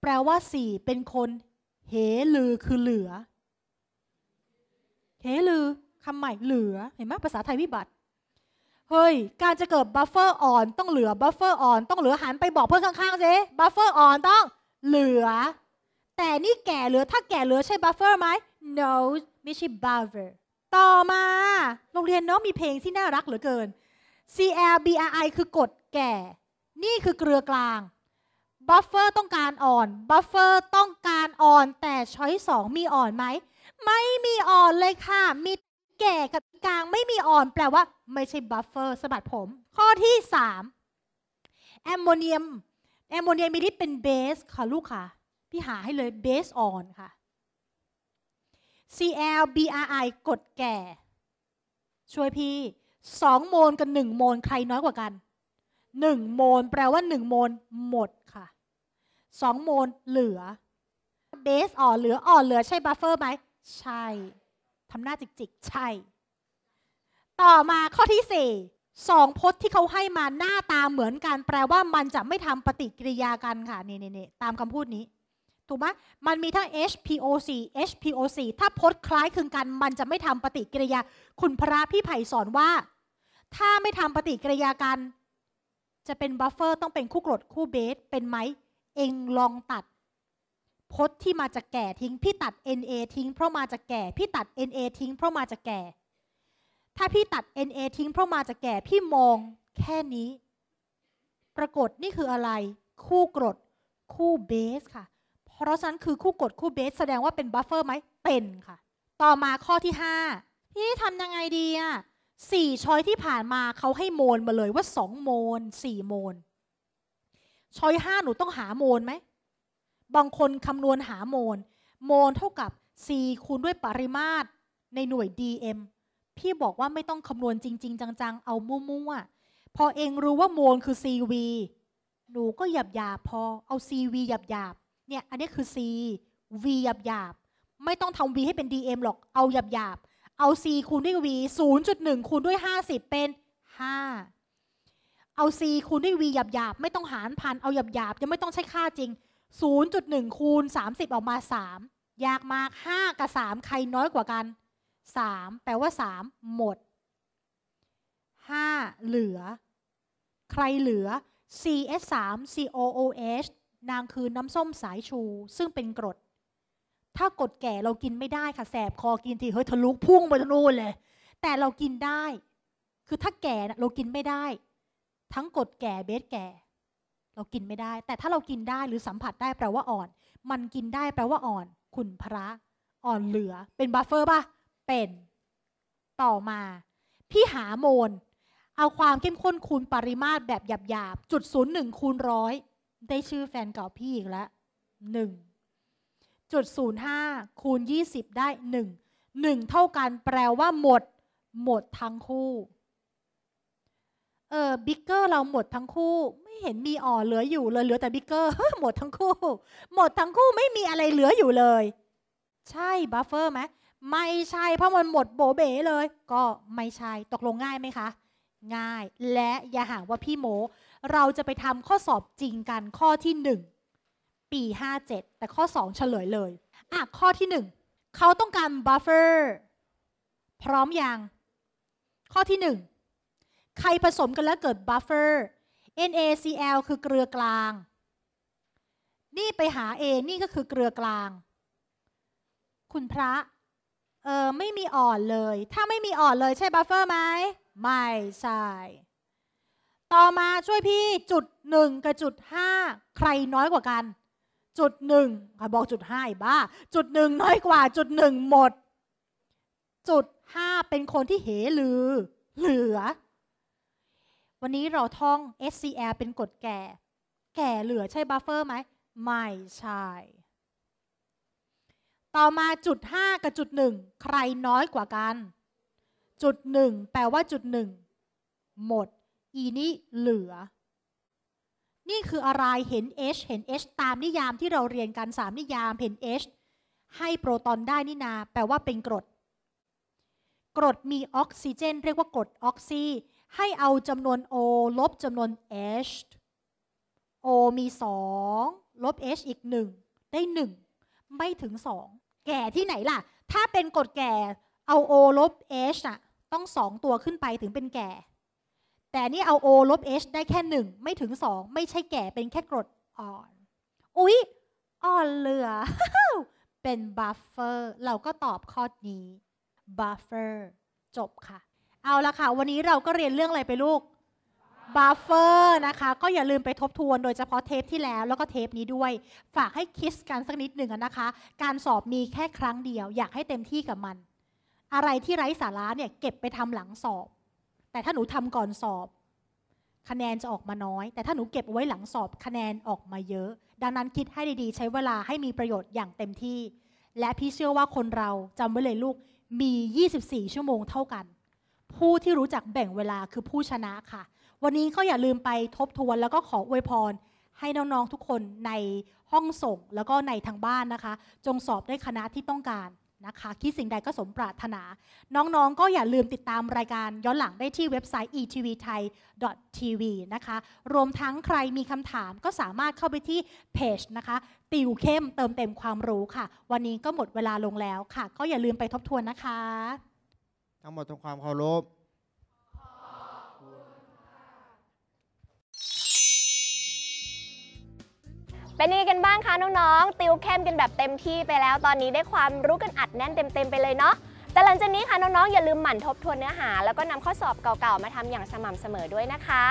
S1: แปลว่าสี่เป็นคนเหลือคือเหลือเหลือคำใหม่เหลือ เห็นไหมภาษาไทยวิบัติเฮ้ย การจะเกิดบัฟเฟอร์อ่อนต้องเหลือบัฟเฟอร์อ่อนต้องเหลือหันไปบอกเพื่อนข้างๆสิบัฟเฟอร์อ่อนต้องเหลือ แต่นี่แก่เหลือถ้าแก่เหลือใช่บัฟเฟอร์ไหม no ไม่ใช่บัฟเฟอร์ต่อมา โรงเรียนน้องมีเพลงที่น่ารักเหลือเกิน CLBRI คือกดแก่ นี่คือเกลือกลางบัฟเฟอร์ต้องการอ่อนบัฟเฟอร์ต้องการอ่อน แต่ช้อยสองมีอ่อนไหม ไม่มีอ่อนเลยค่ะ มีแก่กับกลางไม่มีอ่อนแปลว่าไม่ใช่บัฟเฟอร์สะบัดผม ข้อที่สามแอมโมเนียม แอมโมเนียมมีที่เป็นเบสค่ะลูกค่ะ พี่หาให้เลยเบสออนค่ะ ClBri กดแก่ ช่วยพี่สองโมลกับหนึ่งโมลใครน้อยกว่ากันหนึ่งโมลแปลว่าหนึ่งโมลหมดค่ะสองโมลเหลือเบสอ่อนเหลือ อ่อนเหลือใช่บัฟเฟอร์ไหมใช่ ทำหน้าจิกๆ ใช่ต่อมาข้อที่4สองพจน์ที่เขาให้มาหน้าตาเหมือนกัน แปลว่ามันจะไม่ทำปฏิกิริยากันค่ะนี่นี่ตามคำพูดนี้ถูกไหมมันมีทั้ง HPOC HPOC ถ้าพจน์คล้ายคลึงกัน มันจะไม่ทำปฏิกิริยาคุณพระพี่ไผ่สอนว่า ถ้าไม่ทำปฏิกิริยากันจะเป็นบัฟเฟอร์ต้องเป็นคู่กรดคู่เบส เป็นไหมเองลองตัดพจน์ที่มาจากแก่ทิ้งพี่ตัด NA ทิ้งเพราะมาจากแก่ พี่ตัด NA ทิ้ง เพราะมาจากแก่ถ้าพี่ตัด NA ทิ้งเพราะมาจะแก่พี่มองแค่นี้ ปรากฏนี่คืออะไร คู่กรดคู่เบสค่ะ เพราะฉะนั้นคือคู่กรด คู่เบสแสดงว่าเป็นบัฟเฟอร์ไหมเป็นค่ะ ต่อมาข้อที่5พี่ทำยังไงดีอ่ะสี่ชอยที่ผ่านมาเขาให้โมลมาเลยว่าสองโมลสี่โมลชอยห้าหนูต้องหาโมลไหมบางคนคำนวณหาโมลโมลเท่ากับ4คูณด้วยปริมาตรในหน่วย dm พี่บอกว่าไม่ต้องคำนวณจริง ๆ จังๆ เอามั่วๆพอเองรู้ว่าโมลคือ CV หนูก็หยาบหยาบพอเอา CV หยาบหยาบเนี่ยอันนี้คือ C V หยาบหยาบไม่ต้องทำ V ให้เป็น DM หรอกเอาหยาบหยาบเอา C คูณด้วย V 0.1 คูณด้วย 50 เป็น 5 เอา C คูณด้วย V หยาบหยาบไม่ต้องหารพันเอาหยาบหยาบยังไม่ต้องใช้ค่าจริง 0.1คูณ30ออกมา3ยากมาก 5 กับ 3 ใครน้อยกว่ากัน3แปลว่า 3 หมด 5 เหลือ ใครเหลือ CS3 COOH นางคือน้ำส้มสายชู ซึ่งเป็นกรด ถ้ากดแก่เรากินไม่ได้ค่ะแสบคอกินทีเฮ้ยทะลุพุ่งไปทะลุเลย แต่เรากินได้ คือถ้าแก่เรากินไม่ได้ ทั้งกดแก่เบสแก่ เรากินไม่ได้ แต่ถ้าเรากินได้หรือสัมผัสได้แปลว่าอ่อน มันกินได้แปลว่าอ่อนขุนพระ อ่อนเหลือเป็นบัฟเฟอร์ป่ะเป็น ต่อมาพี่หาโมนเอาความเข้มข้นคูณปริมาตรแบบหยาบๆจุดศูนย์หนึ่งคูณร้อยได้ชื่อแฟนเก่าพี่อีกแล้วหนึ่งจุดศูนย์ห้าคูณยี่สิบได้หนึ่งหนึ่งเท่ากันแปลว่า หมด หมดทั้งคู่เออบิ๊กเกอร์เราหมดทั้งคู่ ไม่เห็นมีอ่อเหลืออยู่เลยเหลือแต่บิ๊กเกอร์หมดทั้งคู่ หมดทั้งคู่ไม่มีอะไรเหลืออยู่เลย ใช่บัฟเฟอร์ไหมไม่ใช่ เพราะมันหมด โบเบ๋เลย ก็ไม่ใช่ตกลงง่ายไหมคะ ง่ายและอย่าหาว่าพี่โม เราจะไปทำข้อสอบจริงกันข้อที่ 1 ปี 57 แต่ข้อ 2 เฉลยเลยอ่ะข้อที่ 1 เขาต้องการบัฟเฟอร์พร้อมอยังข้อที่ 1 ใครผสมกันแล้วเกิดบัฟเฟอร์ NaCl คือเกลือกลาง นี่ไปหา A นี่ก็คือเกลือกลาง คุณพระเออไม่มีอ่อนเลยถ้าไม่มีอ่อนเลยใช่บัฟเฟอร์ไหมไม่ใช่ต่อมาช่วยพี่ จุดหนึ่งกับจุดห้าใครน้อยกว่ากัน จุดหนึ่งบอกจุดห้าบ้าจุดหนึ่งน้อยกว่า จุดหนึ่งหมด จุดห้าเป็นคนที่เหรือ เหลือ วันนี้เราท่อง SCR เป็นกฎแก่ แก่เหลือใช่บัฟเฟอร์ไหมไม่ใช่ต่อมาจุดห้ากับจุดหนึ่งใครน้อยกว่ากันจุดหนึ่งแปลว่าจุดหนึ่งหมด อีนี้เหลือ นี่คืออะไรเห็น h เห็น h ตามนิยามที่เราเรียนกันสามนิยาม เห็น h ให้โปรตอนได้นี่นาแปลว่าเป็นกรด กรดมีออกซิเจนเรียกว่ากรดออกซีให้เอาจำนวน O ลบจำนวน H O มี 2 ลบ H อีก 1 ได้ 1 ไม่ถึง2แก่ที่ไหนล่ะ ถ้าเป็นกฎแก่เอาโอลบเอชอะต้องสองตัวขึ้นไปถึงเป็นแก่ แต่นี่เอาโอลบเอชได้แค่หนึ่งไม่ถึงสองไม่ใช่แก่เป็นแค่กรดอ่อน อุ๊ย อ่อนเหลือ เป็นบัฟเฟอร์เราก็ตอบข้อนี้บัฟเฟอร์จบค่ะ เอาละค่ะวันนี้เราก็เรียนเรื่องอะไรไปลูกบัฟเฟอร์นะคะก็อย่าลืมไปทบทวน โดยเฉพาะเทปที่แล้ว แล้วก็เทปนี้ด้วยฝากให้คิดกันสักนิดหนึ่งนะคะ การสอบมีแค่ครั้งเดียว อยากให้เต็มที่กับมัน อะไรที่ไร้สาระเนี่ยเก็บไปทำหลังสอบ แต่ถ้าหนูทำก่อนสอบ คะแนนจะออกมาน้อย แต่ถ้าหนูเก็บไว้หลังสอบคะแนนออกมาเยอะ ดังนั้นคิดให้ดีๆ ใช้เวลาให้มีประโยชน์อย่างเต็มที่ และพี่เชื่อว่าคนเราจำไว้เลยลูกมี 24 ชั่วโมงเท่ากัน ผู้ที่รู้จักแบ่งเวลาคือผู้ชนะค่ะวันนี้ก็อย่าลืมไปทบทวนแล้วก็ขออวยพร ให้น้อง ๆ ทุกคนในห้องส่งแล้วก็ในทางบ้านนะคะ จงสอบได้คณะที่ต้องการนะคะ คิดสิ่งใดก็สมปรารถนา น้องๆ ก็อย่าลืมติดตามรายการย้อนหลังได้ที่เว็บไซต์ etv thai tv นะคะรวมทั้งใครมีคำถามก็สามารถเข้าไปที่เพจนะคะติวเข้มเติมเต็มความรู้ค่ะ วันนี้ก็หมดเวลาลงแล้วค่ะก็อย่าลืมไปทบทวนนะคะ
S4: ทั้งหมดทงความเคารพ
S3: ป็นยังไงกันบ้างคะน้องๆติวเข้มกันแบบเต็มที่ไปแล้วตอนนี้ได้ความรู้กันอัดแน่นเต็มๆไปเลยเนาะแต่หลังจากนี้ค่ะน้องๆอย่าลืมหมั่นทบทวนเนื้อหาแล้วก็นำข้อสอบเก่าๆมาทำอย่างสม่ำเสมอด้วยนะคะ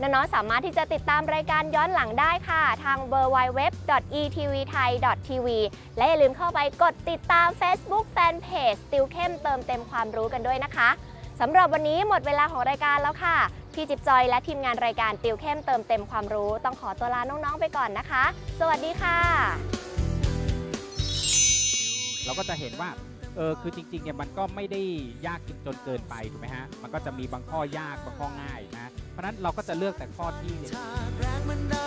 S3: น้องๆสามารถที่จะติดตามรายการย้อนหลังได้ค่ะ ทาง www.etvthai.tv และอย่าลืมเข้าไปกดติดตาม Facebook Fanpage ติวเข้มเติมเต็มความรู้กันด้วยนะคะสำหรับวันนี้หมดเวลาของรายการแล้วค่ะพี่จิ๊บจอยและทีมงานรายการติวเข้มเติมเต็มความรู้ต้องขอตัวลาน้องๆไปก่อนนะคะ สวัสดีค่ะ
S4: เราก็จะเห็นว่าเออคือจริงๆเนี่ยมันก็ไม่ได้ยากจนเกินไปถูกไหมฮะมันก็จะมีบางข้อยากบางข้อง่ายนะ เพราะนั้นเราก็จะเลือกแต่ข้อที่ทาง
S2: เดิ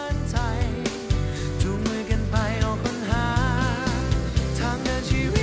S2: นชีวิต